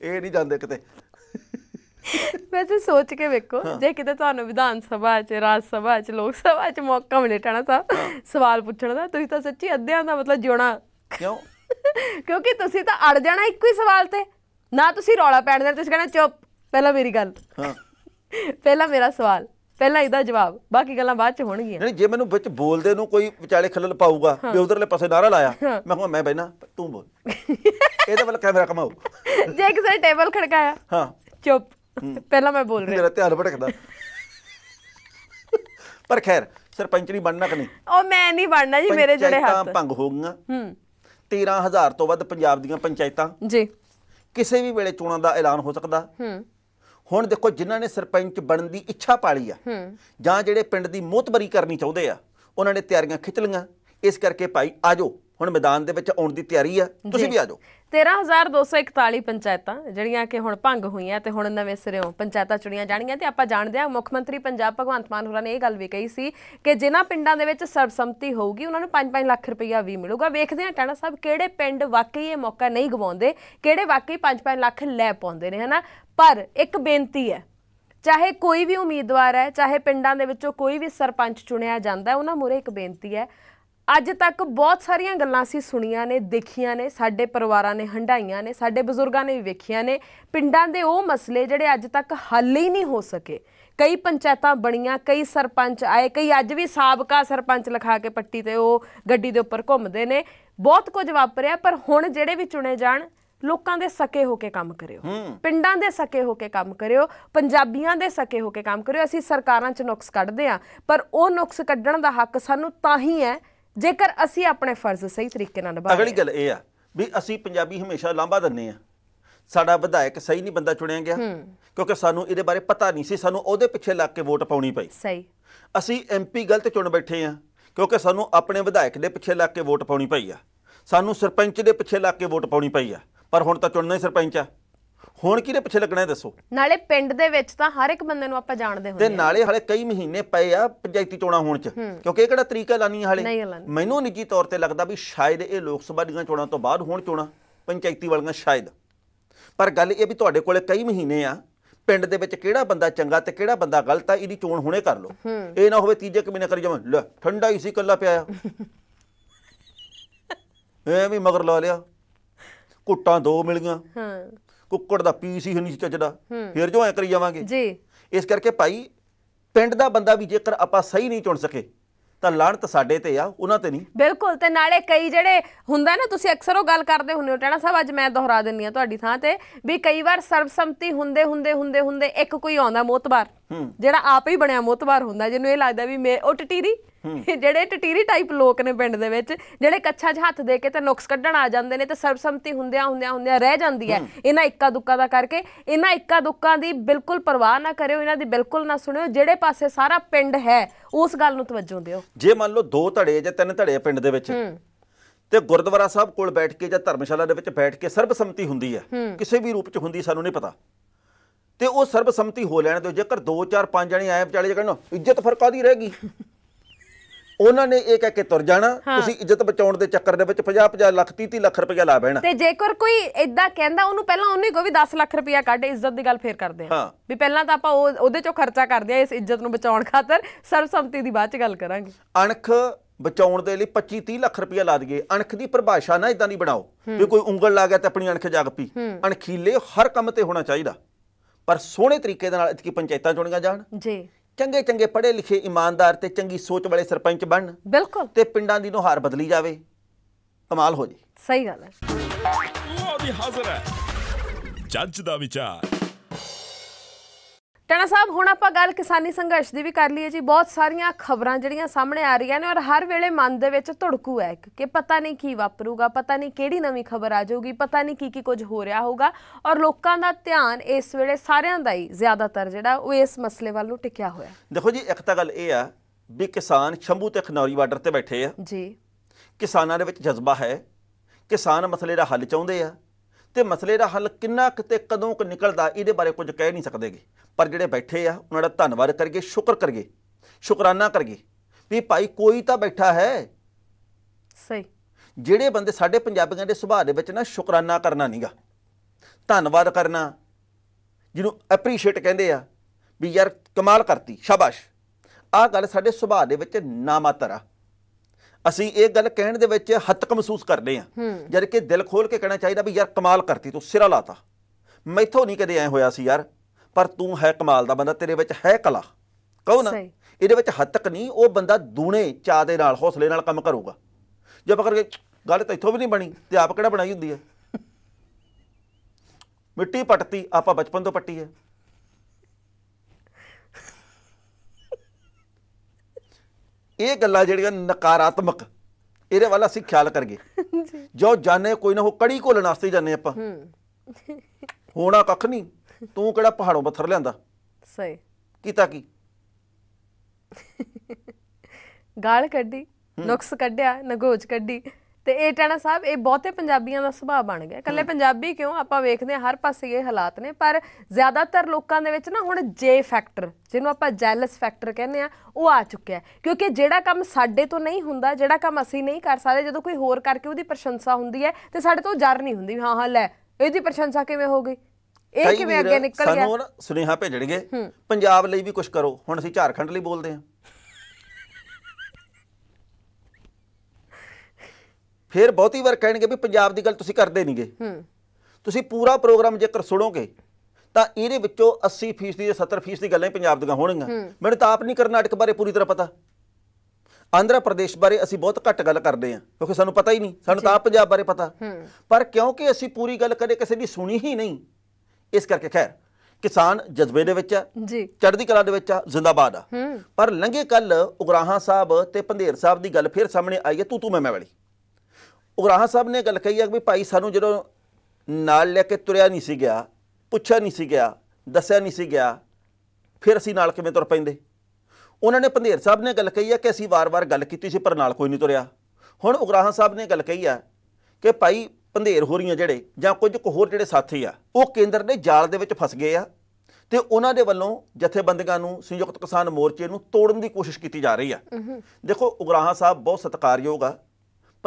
ਇਹ ਨਹੀਂ ਜਾਂਦੇ ਕਿਤੇ ਵੈਸੇ ਸੋਚ ਕੇ ਵੇਖੋ ਜੇ ਕਿਤੇ ਤੁਹਾਨੂੰ ਵਿਧਾਨ ਸਭਾ 'ਚ ਰਾਜ ਸਭਾ 'ਚ ਲੋਕ ਸਭਾ 'ਚ ਮੌਕਾ ਮਿਲੇ ਟਾਣਾ ਸਾਹਿਬ ਸਵਾਲ ਪੁੱਛਣ ਦਾ ਤੁਸੀਂ ਤਾਂ ਸੱਚੀ ਅੱਧਿਆਂ ਦਾ ਮਤਲਬ ਜਿਉਣਾ ਕਿਉਂ ਕਿਉਂਕਿ ਤੁਸੀਂ ਤਾਂ ਅੜ ਜਾਣਾ ਇੱਕੋ ਹੀ ਸਵਾਲ ਤੇ ਨਾ ਤੁਸੀਂ ਰੌਲਾ ਪੈਣ ਦੇ ਤੁਸੀਂ ਕਹਿੰਦੇ ਚੁੱਪ ਪਹਿਲਾਂ ਮੇਰੀ ਗੱਲ ਹਾਂ ਪਹਿਲਾਂ ਮੇਰਾ ਸਵਾਲ ਪਹਿਲਾਂ ਇਹਦਾ ਜਵਾਬ ਬਾਕੀ ਗੱਲਾਂ ਬਾਅਦ ਚ ਹੋਣਗੀਆਂ ਨਹੀਂ ਜੇ ਮੈਨੂੰ ਵਿੱਚ ਬੋਲਦੇ ਨੂੰ ਕੋਈ ਵਿਚਾਲੇ ਖਲਲ ਪਾਊਗਾ ਵੀ ਉਧਰਲੇ ਪਾਸੇ ਨਾਰਾ ਲਾਇਆ ਮੈਂ ਕਹਾਂ ਮੈਂ ਬੈਣਾ ਤੂੰ ਬੋਲ ਇਹਦੇ ਵੱਲ ਕੈਮਰਾ ਕਮਾਓ ਜੇ ਕਿਸੇ ਨੇ ਟੇਬਲ ਖੜਕਾਇਆ ਹਾਂ ਚੁੱਪ ਪਹਿਲਾਂ ਮੈਂ ਬੋਲ ਰਿਹਾ ਮੇਰਾ ਧਿਆਨ ਭਟਕਦਾ ਪਰ ਖੈਰ ਸਰਪੰਚ ਨਹੀਂ ਬਣਨਾ ਕਿ ਨਹੀਂ ਉਹ ਮੈਂ ਨਹੀਂ ਬਣਨਾ ਜੀ ਮੇਰੇ ਜਿਹੜੇ ਹੱਥ ਪੰਗ ਹੋ ਗਈਆਂ ਹੂੰ 13000 ਤੋਂ ਵੱਧ ਪੰਜਾਬ ਦੀਆਂ ਪੰਚਾਇਤਾਂ ਜੀ ਕਿਸੇ ਵੀ ਵੇਲੇ ਚੋਣਾਂ ਦਾ ਐਲਾਨ ਹੋ ਸਕਦਾ ਹੂੰ ਹੁਣ ਦੇਖੋ ਜਿਨ੍ਹਾਂ ਨੇ ਸਰਪੰਚ ਬਣਨ ਦੀ ਇੱਛਾ ਪਾਲੀ ਆ ਜਾਂ ਜਿਹੜੇ ਪਿੰਡ ਦੀ ਮੋਤਬਰੀ ਕਰਨੀ ਚਾਹੁੰਦੇ ਆ ਉਹਨਾਂ ਨੇ ਤਿਆਰੀਆਂ ਖਿੱਚ ਲੀਆਂ ਇਸ ਕਰਕੇ ਭਾਈ ਆਜੋ ਹੁਣ ਮੈਦਾਨ ਦੇ ਵਿੱਚ ਆਉਣ ਦੀ ਤਿਆਰੀ ਆ ਤੁਸੀਂ ਵੀ ਆ ਜਾਓ 13241 ਪੰਚਾਇਤਾਂ ਜਿਹੜੀਆਂ ਕਿ ਹੁਣ ਭੰਗ ਹੋਈਆਂ ਤੇ ਹੁਣ ਨਵੇਂ ਸਿਰਿਓਂ ਪੰਚਾਇਤਾਂ ਚੁਣੀਆਂ ਜਾਣੀਆਂ ਤੇ ਆਪਾਂ ਜਾਣਦੇ ਹਾਂ ਮੁੱਖ ਮੰਤਰੀ ਪੰਜਾਬ ਭਗਵੰਤ ਮਾਨ ਹੋਰਾਂ ਨੇ ਇਹ ਗੱਲ ਵੀ ਕਹੀ ਸੀ ਕਿ ਜਿਨ੍ਹਾਂ ਪਿੰਡਾਂ ਦੇ ਵਿੱਚ ਸਰਬਸੰਮਤੀ ਹੋਊਗੀ ਉਹਨਾਂ ਨੂੰ 5-5 ਲੱਖ ਰੁਪਈਆ ਵੀ ਮਿਲੂਗਾ ਵੇਖਦੇ ਹਾਂ ਟਾਣਾ ਸਾਹਿਬ ਕਿਹੜੇ ਪਿੰਡ ਵਾਕਈ ਇਹ ਮੌਕਾ ਨਹੀਂ ਗਵਾਉਂਦੇ ਕਿਹੜੇ ਵਾਕਈ 5-5 ਲੱਖ ਲੈ ਪਾਉਂਦੇ ਨੇ ਹਨਾ ਪਰ ਇੱਕ ਬੇਨਤੀ ਹੈ ਚਾਹੇ ਕੋਈ ਵੀ ਉਮੀਦਵਾਰ ਹੈ ਚਾਹੇ ਪਿੰਡਾਂ ਦੇ ਵਿੱਚੋਂ ਕੋਈ ਵੀ ਸਰਪੰਚ ਚੁਣਿਆ ਜਾਂਦਾ ਹੈ ਉਹਨਾਂ ਮੂਰੇ ਇੱਕ ਬੇਨਤੀ ਹੈ ਅੱਜ ਤੱਕ ਬਹੁਤ ਸਾਰੀਆਂ ਗੱਲਾਂ ਸੀ ਸੁਣੀਆਂ ਨੇ ਦੇਖੀਆਂ ਨੇ ਸਾਡੇ ਪਰਿਵਾਰਾਂ ਨੇ ਹੰਡਾਈਆਂ ਨੇ ਸਾਡੇ ਬਜ਼ੁਰਗਾਂ ਨੇ ਵੀ ਵੇਖੀਆਂ ਨੇ ਪਿੰਡਾਂ ਦੇ ਉਹ ਮਸਲੇ ਜਿਹੜੇ ਅੱਜ ਤੱਕ ਹੱਲ ਹੀ ਨਹੀਂ ਹੋ ਸਕੇ ਕਈ ਪੰਚਾਇਤਾਂ ਬਣੀਆਂ ਕਈ ਸਰਪੰਚ ਆਏ ਕਈ ਅੱਜ ਵੀ ਸਾਬਕਾ ਸਰਪੰਚ ਲਿਖਾ ਕੇ ਪੱਟੀ ਤੇ ਉਹ ਗੱਡੀ ਦੇ ਉੱਪਰ ਘੁੰਮਦੇ ਨੇ ਬਹੁਤ ਕੁਝ ਵਾਪਰਿਆ ਪਰ ਹੁਣ ਜਿਹੜੇ ਵੀ ਚੁਣੇ ਜਾਣ ਲੋਕਾਂ ਦੇ ਸਕੇ ਹੋ ਕੇ ਕੰਮ ਕਰਿਓ ਪਿੰਡਾਂ ਦੇ ਸਕੇ ਹੋ ਕੇ ਕੰਮ ਕਰਿਓ ਪੰਜਾਬੀਆਂ ਦੇ ਸਕੇ ਹੋ ਕੇ ਕੰਮ ਕਰਿਓ ਅਸੀਂ ਸਰਕਾਰਾਂ 'ਚ ਨੁਕਸ ਕੱਢਦੇ ਆ ਪਰ ਉਹ ਨੁਕਸ ਕੱਢਣ ਦਾ ਹੱਕ ਸਾਨੂੰ ਤਾਂ ਹੀ ਹੈ ਜੇਕਰ ਅਸੀਂ ਆਪਣੇ ਫਰਜ਼ ਸਹੀ ਤਰੀਕੇ ਨਾਲ ਨਿਭਾਏ ਅਗਲੀ ਗੱਲ ਇਹ ਆ ਵੀ ਅਸੀਂ ਪੰਜਾਬੀ ਹਮੇਸ਼ਾ ਲਾਂਭਾ ਦੰਨੇ ਆ ਸਾਡਾ ਵਿਧਾਇਕ ਸਹੀ ਨਹੀਂ ਬੰਦਾ ਚੁਣਿਆ ਗਿਆ ਕਿਉਂਕਿ ਸਾਨੂੰ ਇਹਦੇ ਬਾਰੇ ਪਤਾ ਨਹੀਂ ਸੀ ਸਾਨੂੰ ਉਹਦੇ ਪਿੱਛੇ ਲੱਗ ਕੇ ਵੋਟ ਪਾਉਣੀ ਪਈ ਸਹੀ ਅਸੀਂ ਐਮਪੀ ਗਲਤ ਚੁਣ ਬੈਠੇ ਆ ਕਿਉਂਕਿ ਸਾਨੂੰ ਆਪਣੇ ਵਿਧਾਇਕ ਦੇ ਪਿੱਛੇ ਲੱਗ ਕੇ ਵੋਟ ਪਾਉਣੀ ਪਈ ਆ ਸਾਨੂੰ ਸਰਪੰਚ ਦੇ ਪਿੱਛੇ ਲੱਗ ਕੇ ਵੋਟ ਪਾਉਣੀ ਪਈ ਆ ਪਰ ਹੁਣ ਤਾਂ ਚੁਣਨਾ ਹੀ ਸਰਪੰਚ ਆ ਹੁਣ ਕਿਹਦੇ ਪਿੱਛੇ ਲੱਗਣਾ ਹੈ ਦੱਸੋ ਨਾਲੇ ਪਿੰਡ ਦੇ ਵਿੱਚ ਤਾਂ ਹਰ ਇੱਕ ਬੰਦੇ ਨੂੰ ਆਪਾਂ ਜਾਣਦੇ ਹੁੰਦੇ ਤੇ ਨਾਲੇ ਹਲੇ ਕਈ ਮਹੀਨੇ ਪਏ ਆ ਪੰਚਾਇਤੀ ਚੋਣਾਂ ਹੋਣ ਚ ਕਿਉਂਕਿ ਇਹ ਕਿਹੜਾ ਤਰੀਕਾ ਲਾਨੀ ਹਲੇ ਮੈਨੂੰ ਨਿੱਜੀ ਤੌਰ ਤੇ ਲੱਗਦਾ ਵੀ ਸ਼ਾਇਦ ਇਹ ਲੋਕ ਸਭਾ ਦੀਆਂ ਚੋਣਾਂ ਤੋਂ ਬਾਅਦ ਹੋਣ ਚੋਣਾਂ ਪੰਚਾਇਤੀ ਵਾਲੀਆਂ ਸ਼ਾਇਦ ਪਰ ਗੱਲ ਇਹ ਵੀ ਤੁਹਾਡੇ ਕੋਲੇ ਕਈ ਮਹੀਨੇ ਆ ਪਿੰਡ ਦੇ ਵਿੱਚ ਕਿਹੜਾ ਬੰਦਾ ਚੰਗਾ ਤੇ ਕਿਹੜਾ ਬੰਦਾ ਗਲਤ ਆ ਇਹਦੀ ਚੋਣ ਹੁਣੇ ਕਰ ਲਓ ਇਹ ਨਾ ਹੋਵੇ ਤੀਜੇ ਕਮੀਨੇ ਕਰੀ ਜਾਵਾਂ ਲੈ ਠੰਡਾ ਹੀ ਸੀ ਕੱਲਾ ਪਿਆ ਐਵੇਂ ਮਗਰ ਲਾ ਲਿਆ ਕੁੱਟਾਂ ਦੋ ਮਿਲੀਆਂ ਹਾਂ ਕੁੱਕੜ ਦਾ ਪੀਸ ਹੀ ਨਹੀਂ ਚੱਜਦਾ ਫਿਰ ਜੋ ਐ ਕਰੀ ਜਾਵਾਂਗੇ ਜੀ ਇਸ ਕਰਕੇ ਭਾਈ ਪਿੰਡ ਦਾ ਬੰਦਾ ਵੀ ਜੇਕਰ ਆਪਾਂ ਸਹੀ ਨਹੀਂ ਚੁਣ ਸਕੇ ਤਾਂ ਲਾਣਤ ਸਾਡੇ ਤੇ ਆ ਉਹਨਾਂ ਤੇ ਨਹੀਂ ਬਿਲਕੁਲ ਤੇ ਨਾਲੇ ਕਈ ਜਿਹੜੇ ਹੁੰਦਾ ਨਾ ਤੁਸੀਂ ਅਕਸਰ ਉਹ ਗੱਲ ਕਰਦੇ ਹੁੰਦੇ ਹੋ ਟਾਣਾ ਸਾਹਿਬ ਅੱਜ ਮੈਂ ਦੁਹਰਾ ਦਿੰਨੀ ਆ ਤੁਹਾਡੀ ਥਾਂ ਤੇ ਵੀ ਕਈ ਵਾਰ ਸਰਬਸੰਮਤੀ ਹੁੰਦੇ ਹੁੰਦੇ ਹੁੰਦੇ ਹੁੰਦੇ ਇੱਕ ਕੋਈ ਆਉਂਦਾ ਮੋਤਬਾਰ ਜਿਹੜਾ ਆਪ ਹੀ ਬਣਿਆ ਮੋਤਬਾਰ ਹੁੰਦਾ ਜਿਹਨੂੰ ਇਹ ਲੱਗਦਾ ਵੀ ਮੈਂ ਉਹ ਟਟੀਰੀ ਜਿਹੜੇ ਟਟੀਰੀ ਟਾਈਪ ਲੋਕ ਨੇ ਪਿੰਡ ਦੇ ਵਿੱਚ ਜਿਹੜੇ ਕੱਛਾ ਜਿਹਾ ਹੱਥ ਦੇ ਕੇ ਤੇ ਨੁਕਸ ਕੱਢਣ ਆ ਜਾਂਦੇ ਨੇ ਤੇ ਸਰਬਸੰਮਤੀ ਹੁੰਦਿਆਂ ਹੁੰਦਿਆਂ ਹੁੰਦਿਆਂ ਰਹਿ ਜਾਂਦੀ ਹੈ ਇਹਨਾਂ ਇੱਕਾ ਦੁੱਕਾ ਦਾ ਕਰਕੇ ਇਹਨਾਂ ਇੱਕਾ ਦੁੱਕਾ ਦੀ ਬਿਲਕੁਲ ਪਰਵਾਹ ਨਾ ਕਰਿਓ ਇਹਨਾਂ ਦੀ ਬਿਲਕੁਲ ਨਾ ਸੁਣਿਓ ਜਿਹੜੇ ਪਾਸੇ ਸਾਰਾ ਪਿੰਡ ਹੈ ਉਸ ਗੱਲ ਨੂੰ ਤਵੱਜੋ ਦਿਓ ਜੇ ਮੰਨ ਲਓ ਦੋ ਧੜੇ ਜਾਂ ਤਿੰਨ ਧੜੇ ਪਿੰਡ ਦੇ ਵਿੱਚ ਤੇ ਗੁਰਦੁਆਰਾ ਸਾਹਿਬ ਕੋਲ ਬੈਠ ਕੇ ਜਾਂ ਧਰਮਸ਼ਾਲਾ ਦੇ ਵਿੱਚ ਬੈਠ ਕੇ ਸਰਬਸੰਮਤੀ ਹੁੰਦੀ ਹੈ ਕਿਸੇ ਵੀ ਰੂਪ 'ਚ ਹੁੰਦੀ ਸਾਨੂੰ ਨਹੀਂ ਪਤਾ ਤੇ ਉਹ ਸਰਬਸੰਮਤੀ ਹੋ ਲੈਣ ਦਿਓ ਜੇਕਰ 2 4 5 ਜਣੇ ਆਏ ਵਿਚਾਲੇ ਜਗਣ ਇੱਜ਼ਤ ਫਰਕਾ ਦੀ ਰਹੇਗੀ ਉਹਨਾਂ ਨੇ ਇਹ ਕਹਿ ਕੇ ਤੁਰ ਜਾਣਾ ਤੁਸੀਂ ਇੱਜ਼ਤ ਬਚਾਉਣ ਦੇ ਚੱਕਰ ਦੇ ਵਿੱਚ 50 50 ਲੱਖ 30 30 ਲੱਖ ਰੁਪਏ ਲਾ ਬਹਿਣਾ ਤੇ ਜੇਕਰ ਕੋਈ ਇਦਾਂ ਕਹਿੰਦਾ ਉਹਨੂੰ ਪਹਿਲਾਂ ਉਹਨੇ ਕੋਈ ਵੀ 10 ਲੱਖ ਰੁਪਏ ਕੱਢ ਇੱਜ਼ਤ ਦੀ ਗੱਲ ਫੇਰ ਕਰਦੇ ਆ ਵੀ ਪਹਿਲਾਂ ਤਾਂ ਆਪਾਂ ਉਹ ਉਹਦੇ ਚੋਂ ਖਰਚਾ ਕਰਦੇ ਆ ਇਸ ਇੱਜ਼ਤ ਨੂੰ ਬਚਾਉਣ ਖਾਤਰ ਸਰਬਸੰਮਤੀ ਦੀ ਬਾਅਦ ਚ ਗੱਲ ਕਰਾਂਗੇ ਅਣਖ ਬਚਾਉਣ ਦੇ ਲਈ 25 30 ਲੱਖ ਰੁਪਏ ਲਾ ਦਈਏ ਅਣਖ ਦੀ ਪਰਿਭਾਸ਼ਾ ਨਾ ਇਦਾਂ ਦੀ ਬਣਾਓ ਵੀ ਕੋਈ ਉਂਗਲ ਲਾ ਗਿਆ ਤੇ ਆਪਣੀ ਅਣਖ ਜਾਗ ਪਈ ਅਣਖੀਲੇ ਹਰ ਕੰਮ ਤੇ ਹੋਣਾ ਚਾਹੀਦਾ ਪਰ ਸੋਹਣੇ ਤਰੀਕੇ ਦੇ ਨਾਲ ਇਤਕੀ ਪੰਚਾਇਤਾਂ ਚੁਣੀਆਂ ਜਾਣ ਜੀ ਚੰਗੇ ਚੰਗੇ ਪੜ੍ਹੇ ਲਿਖੇ ਇਮਾਨਦਾਰ ਤੇ ਚੰਗੀ ਸੋਚ ਵਾਲੇ ਸਰਪੰਚ ਬਣਨ ਬਿਲਕੁਲ ਤੇ ਪਿੰਡਾਂ ਦੀ ਨੁਹਾਰ ਬਦਲੀ ਜਾਵੇ ਕਮਾਲ ਹੋ ਜੇ ਸਹੀ ਗੱਲ ਹੈ ਉਹ ਵੀ ਹਾਜ਼ਰ ਹੈ ਜੱਜ ਦਾ ਵਿਚਾਰ ਟਣਾ ਸਾਹਿਬ ਹੁਣ ਆਪਾਂ ਗੱਲ ਕਿਸਾਨੀ ਸੰਘਰਸ਼ ਦੀ ਵੀ ਕਰ ਲਈਏ ਜੀ ਬਹੁਤ ਸਾਰੀਆਂ ਖਬਰਾਂ ਜਿਹੜੀਆਂ ਸਾਹਮਣੇ ਆ ਰਹੀਆਂ ਨੇ ਔਰ ਹਰ ਵੇਲੇ ਮਨ ਦੇ ਵਿੱਚ ਧੜਕੂ ਹੈ ਕਿ ਪਤਾ ਨਹੀਂ ਕੀ ਵਾਪਰੂਗਾ ਪਤਾ ਨਹੀਂ ਕਿਹੜੀ ਨਵੀਂ ਖਬਰ ਆ ਜਾਊਗੀ ਪਤਾ ਨਹੀਂ ਕੀ ਕੀ ਕੁਝ ਹੋ ਰਿਹਾ ਹੋਊਗਾ ਔਰ ਲੋਕਾਂ ਦਾ ਧਿਆਨ ਇਸ ਵੇਲੇ ਸਾਰਿਆਂ ਦਾ ਹੀ ਜ਼ਿਆਦਾਤਰ ਜਿਹੜਾ ਉਹ ਇਸ ਮਸਲੇ ਵੱਲ ਨੂੰ ਟਿਕਿਆ ਹੋਇਆ ਦੇਖੋ ਜੀ ਇੱਕ ਤਾਂ ਗੱਲ ਇਹ ਆ ਵੀ ਕਿਸਾਨ ਸ਼ੰਭੂ ਤੇ ਖਨੌਰੀ ਬਾਰਡਰ ਤੇ ਬੈਠੇ ਆ ਜੀ ਕਿਸਾਨਾਂ ਦੇ ਵਿੱਚ ਜਜ਼ਬਾ ਹੈ ਕਿਸਾਨ ਮਸਲੇ ਦਾ ਹੱਲ ਚਾਹੁੰਦੇ ਆ ਤੇ ਮਸਲੇ ਦਾ ਹੱਲ ਕਿੰਨਾ ਕਿਤੇ ਕਦੋਂ ਕ ਨਿਕਲਦਾ ਇਹਦੇ ਬਾਰੇ ਕੁਝ ਕਹਿ ਨਹੀਂ ਸਕਦੇਗੇ ਪਰ ਜਿਹੜੇ ਬੈਠੇ ਆ ਉਹਨਾਂ ਦਾ ਧੰਨਵਾਦ ਕਰਕੇ ਸ਼ੁਕਰ ਕਰਕੇ ਸ਼ੁਕਰਾਨਾ ਕਰਕੇ ਵੀ ਭਾਈ ਕੋਈ ਤਾਂ ਬੈਠਾ ਹੈ ਸਹੀ ਜਿਹੜੇ ਬੰਦੇ ਸਾਡੇ ਪੰਜਾਬੀਆਂ ਦੇ ਸੁਭਾਅ ਦੇ ਵਿੱਚ ਨਾ ਸ਼ੁਕਰਾਨਾ ਕਰਨਾ ਨਹੀਂਗਾ ਧੰਨਵਾਦ ਕਰਨਾ ਜਿਹਨੂੰ ਐਪਰੀਸ਼ੀਏਟ ਕਹਿੰਦੇ ਆ ਵੀ ਯਾਰ ਕਮਾਲ ਕਰਤੀ ਸ਼ਾਬਾਸ਼ ਆਹ ਗੱਲ ਸਾਡੇ ਸੁਭਾਅ ਦੇ ਵਿੱਚ ਨਾ ਆ ਅਸੀਂ ਇਹ ਗੱਲ ਕਹਿਣ ਦੇ ਵਿੱਚ ਹੱਤਕ ਮਹਿਸੂਸ ਕਰਦੇ ਹਾਂ ਜਦ ਕਿ ਦਿਲ ਖੋਲ ਕੇ ਕਹਿਣਾ ਚਾਹੀਦਾ ਵੀ ਯਾਰ ਕਮਾਲ ਕਰਤੀ ਤੂੰ ਸਿਰਾ ਲਾਤਾ ਮੈਥੋਂ ਨਹੀਂ ਕਦੇ ਐ ਹੋਇਆ ਸੀ ਯਾਰ ਪਰ ਤੂੰ ਹੈ ਕਮਾਲ ਦਾ ਬੰਦਾ ਤੇਰੇ ਵਿੱਚ ਹੈ ਕਲਾ ਕਹੋ ਨਾ ਇਹਦੇ ਵਿੱਚ ਹੱਤਕ ਨਹੀਂ ਉਹ ਬੰਦਾ ਦੂਣੇ ਚਾ ਦੇ ਨਾਲ ਹੌਸਲੇ ਨਾਲ ਕੰਮ ਕਰੂਗਾ ਜੇ ਆਪਾਂ ਕਰਕੇ ਗੱਲ ਤਾਂ ਇੱਥੋਂ ਵੀ ਨਹੀਂ ਬਣੀ ਤੇ ਆਪ ਕਿਹੜਾ ਬਣਾਈ ਹੁੰਦੀ ਹੈ ਮਿੱਟੀ ਪੱਟਤੀ ਆਪਾਂ ਬਚਪਨ ਤੋਂ ਪੱਟੀ ਹੈ ਇਹ ਗੱਲਾਂ ਜਿਹੜੀਆਂ ਨਕਾਰਾਤਮਕ ਇਹਦੇ ਵੱਲ ਅਸੀਂ ਖਿਆਲ ਕਰਗੇ ਜੋ ਜਾਣੇ ਕੋਈ ਨਾ ਉਹ ਕੜੀ ਘੋਲਣ ਵਾਸਤੇ ਜਾਣੇ ਆਪਾਂ ਹੂੰ ਹੋਣਾ ਕੱਖ ਨਹੀਂ ਤੂੰ ਕਿਹੜਾ ਪਹਾੜੋਂ ਪੱਥਰ ਲਿਆਂਦਾ ਸਹੀ ਕੀਤਾ ਕੀ ਗਾਲ ਕੱਢੀ ਨੁਕਸ ਕੱਢਿਆ ਨਗੋਜ ਕੱਢੀ ਤੇ ਇਹ ਟਾਣਾ ਸਾਹਿਬ ਇਹ ਬਹੁਤੇ ਪੰਜਾਬੀਆਂ ਦਾ ਸੁਭਾਅ ਬਣ ਗਿਆ ਕੱਲੇ ਪੰਜਾਬੀ ਕਿਉਂ ਆਪਾਂ ਵੇਖਦੇ ਹਾਂ ਹਰ ਪਾਸੇ ਇਹ ਹਾਲਾਤ ਨੇ ਪਰ ਜ਼ਿਆਦਾਤਰ ਲੋਕਾਂ ਦੇ ਵਿੱਚ ਨਾ ਹੁਣ ਜੇ ਫੈਕਟਰ ਜਿਹਨੂੰ ਆਪਾਂ ਜੈਲਸ ਫੈਕਟਰ ਕਹਿੰਦੇ ਆ ਉਹ ਆ ਚੁੱਕਿਆ ਕਿਉਂਕਿ ਜਿਹੜਾ ਕੰਮ ਸਾਡੇ ਤੋਂ ਨਹੀਂ ਹੁੰਦਾ ਜਿਹੜਾ ਕੰਮ ਅਸੀਂ ਨਹੀਂ ਕਰ ਸਕਦੇ ਜਦੋਂ ਕੋਈ ਹੋਰ ਕਰਕੇ ਉਹਦੀ ਪ੍ਰਸ਼ੰਸਾ ਹੁੰਦੀ ਹੈ ਤੇ ਸਾਡੇ ਤੋਂ ਜਰ ਨਹੀਂ ਹੁੰਦੀ ਹਾਂ ਹਾਂ ਲੈ ਇਹਦੀ ਪ੍ਰਸ਼ੰਸਾ ਕਿਵੇਂ ਹੋ ਗਈ ਇਹ ਕਿਵੇਂ ਅੱਗੇ ਨਿਕਲ ਗਿਆ ਸਾਨੂੰ ਸੁਨੇਹਾ ਭੇਜਣਗੇ ਪੰਜਾਬ ਲਈ ਵੀ ਕੁਝ ਕਰੋ ਹੁਣ ਅਸੀਂ ਝਾਰਖੰਡ ਲਈ ਬੋਲਦੇ ਹਾਂ ਫਿਰ ਬਹੁਤੀ ਵਾਰ ਕਹਿਣਗੇ ਵੀ ਪੰਜਾਬ ਦੀ ਗੱਲ ਤੁਸੀਂ ਕਰਦੇ ਨਹੀਂਗੇ ਤੁਸੀਂ ਪੂਰਾ ਪ੍ਰੋਗਰਾਮ ਜੇਕਰ ਸੁਣੋਗੇ ਤਾਂ ਇਹਦੇ ਵਿੱਚੋਂ 80% ਦੀ 70% ਦੀ ਗੱਲਾਂ ਪੰਜਾਬ ਦੀਆਂ ਹੋਣਗੀਆਂ ਮੈਨੂੰ ਤਾਂ ਆਪ ਨਹੀਂ ਕਰਨਾਟਕ ਬਾਰੇ ਪੂਰੀ ਤਰ੍ਹਾਂ ਪਤਾ ਆਂਧਰਾ ਪ੍ਰਦੇਸ਼ ਬਾਰੇ ਅਸੀਂ ਬਹੁਤ ਘੱਟ ਗੱਲ ਕਰਦੇ ਆ ਕਿਉਂਕਿ ਸਾਨੂੰ ਪਤਾ ਹੀ ਨਹੀਂ ਸਾਨੂੰ ਤਾਂ ਪੰਜਾਬ ਬਾਰੇ ਪਤਾ ਪਰ ਕਿਉਂਕਿ ਅਸੀਂ ਪੂਰੀ ਗੱਲ ਕਦੇ ਕਿਸੇ ਦੀ ਸੁਣੀ ਹੀ ਨਹੀਂ ਇਸ ਕਰਕੇ ਖੈਰ ਕਿਸਾਨ ਜਜ਼ਬੇ ਦੇ ਵਿੱਚ ਆ ਜੀ ਚੜ੍ਹਦੀ ਕਲਾ ਦੇ ਵਿੱਚ ਆ ਜ਼ਿੰਦਾਬਾਦ ਆ ਪਰ ਲੰਘੇ ਕੱਲ ਉਗਰਾਹਾ ਸਾਹਿਬ ਤੇ ਪੰਧੇਰ ਸਾਹਿਬ ਦੀ ਗੱਲ ਫਿਰ ਸਾਹਮਣੇ ਆਈ ਹੈ ਤੂੰ ਤੂੰ ਮੈਂ ਮੈਂ ਵਾਲੀ ਉਗਰਾਹਾਂ ਸਾਹਿਬ ਨੇ ਗੱਲ ਕਹੀ ਆ ਕਿ ਭਾਈ ਸਾਨੂੰ ਜਦੋਂ ਨਾਲ ਲੈ ਕੇ ਤੁਰਿਆ ਨਹੀਂ ਸੀ ਗਿਆ ਪੁੱਛਿਆ ਨਹੀਂ ਸੀ ਗਿਆ ਦੱਸਿਆ ਨਹੀਂ ਸੀ ਗਿਆ ਫਿਰ ਅਸੀਂ ਨਾਲ ਕਿਵੇਂ ਤੁਰ ਪੈਂਦੇ ਉਹਨਾਂ ਨੇ ਪੰਧੇਰ ਸਾਹਿਬ ਨੇ ਗੱਲ ਕਹੀ ਆ ਕਿ ਅਸੀਂ ਵਾਰ-ਵਾਰ ਗੱਲ ਕੀਤੀ ਸੀ ਪਰ ਨਾਲ ਕੋਈ ਨਹੀਂ ਤੁਰਿਆ ਹੁਣ ਉਗਰਾਹਾਂ ਸਾਹਿਬ ਨੇ ਗੱਲ ਕਹੀ ਆ ਕਿ ਭਾਈ ਪੰਧੇਰ ਹੋ ਰਹੀਆਂ ਜਿਹੜੇ ਜਾਂ ਕੁਝ ਕੁ ਹੋਰ ਜਿਹੜੇ ਸਾਥੀ ਆ ਉਹ ਕੇਂਦਰ ਦੇ ਜਾਲ ਦੇ ਵਿੱਚ ਫਸ ਗਏ ਆ ਤੇ ਉਹਨਾਂ ਦੇ ਵੱਲੋਂ ਜਥੇਬੰਦੀਆਂ ਨੂੰ ਸੰਯੁਕਤ ਕਿਸਾਨ ਮੋਰਚੇ ਨੂੰ ਤੋੜਨ ਦੀ ਕੋਸ਼ਿਸ਼ ਕੀਤੀ ਜਾ ਰਹੀ ਆ ਦੇਖੋ ਉਗਰਾਹਾਂ ਸਾਹਿਬ ਬਹੁਤ ਸਤਿਕਾਰਯੋਗ ਆ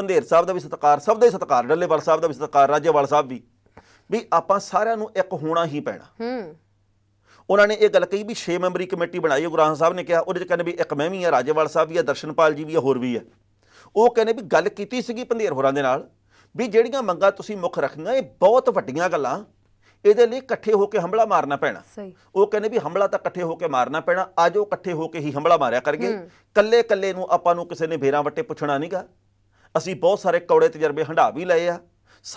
ਪੰਧੇਰ ਸਾਹਿਬ ਦਾ ਵੀ ਸਤਕਾਰ ਸਭ ਦਾ ਹੀ ਸਤਕਾਰ ਡੱਲੇਵਾਲ ਸਾਹਿਬ ਦਾ ਵੀ ਸਤਕਾਰ ਰਾਜੇਵਾਲ ਸਾਹਿਬ ਵੀ ਵੀ ਆਪਾਂ ਸਾਰਿਆਂ ਨੂੰ ਇੱਕ ਹੋਣਾ ਹੀ ਪੈਣਾ ਹੂੰ ਉਹਨਾਂ ਨੇ ਇਹ ਗੱਲ ਕਹੀ ਵੀ 6 ਮੈਂਬਰੀ ਕਮੇਟੀ ਬਣਾਈ ਹੈ ਗੁਰਾਂ ਸਾਹਿਬ ਨੇ ਕਿਹਾ ਉਹਦੇ ਚ ਕਹਿੰਦੇ ਵੀ ਇੱਕ ਮੈਂ ਵੀ ਆ ਰਾਜੇਵਾਲ ਸਾਹਿਬ ਵੀ ਆ ਦਰਸ਼ਨਪਾਲ ਜੀ ਵੀ ਆ ਹੋਰ ਵੀ ਆ ਉਹ ਕਹਿੰਦੇ ਵੀ ਗੱਲ ਕੀਤੀ ਸੀਗੀ ਪੰਧੇਰ ਹੋਰਾਂ ਦੇ ਨਾਲ ਵੀ ਜਿਹੜੀਆਂ ਮੰਗਾਂ ਤੁਸੀਂ ਮੁੱਖ ਰੱਖੀਆਂ ਇਹ ਬਹੁਤ ਵੱਡੀਆਂ ਗੱਲਾਂ ਇਹਦੇ ਲਈ ਇਕੱਠੇ ਹੋ ਕੇ ਹਮਲਾ ਮਾਰਨਾ ਪੈਣਾ ਉਹ ਕਹਿੰਦੇ ਵੀ ਹਮਲਾ ਤਾਂ ਇਕੱਠੇ ਹੋ ਕੇ ਮਾਰਨਾ ਪੈਣਾ ਆਜੋ ਇਕੱਠੇ ਹੋ ਕੇ ਹੀ ਹਮਲਾ ਮਾਰਿਆ ਕਰਗੇ ਕੱਲੇ ਕੱਲੇ ਨੂੰ ਆਪਾਂ ਨੂੰ ਕਿਸੇ ਨੇ ਫੇਰਾ ਵੱਟੇ ਪੁੱਛਣਾ ਨਹੀਂਗਾ ਅਸੀਂ ਬਹੁਤ ਸਾਰੇ ਕੌੜੇ ਤਜਰਬੇ ਹੰਡਾ ਵੀ ਲਏ ਆ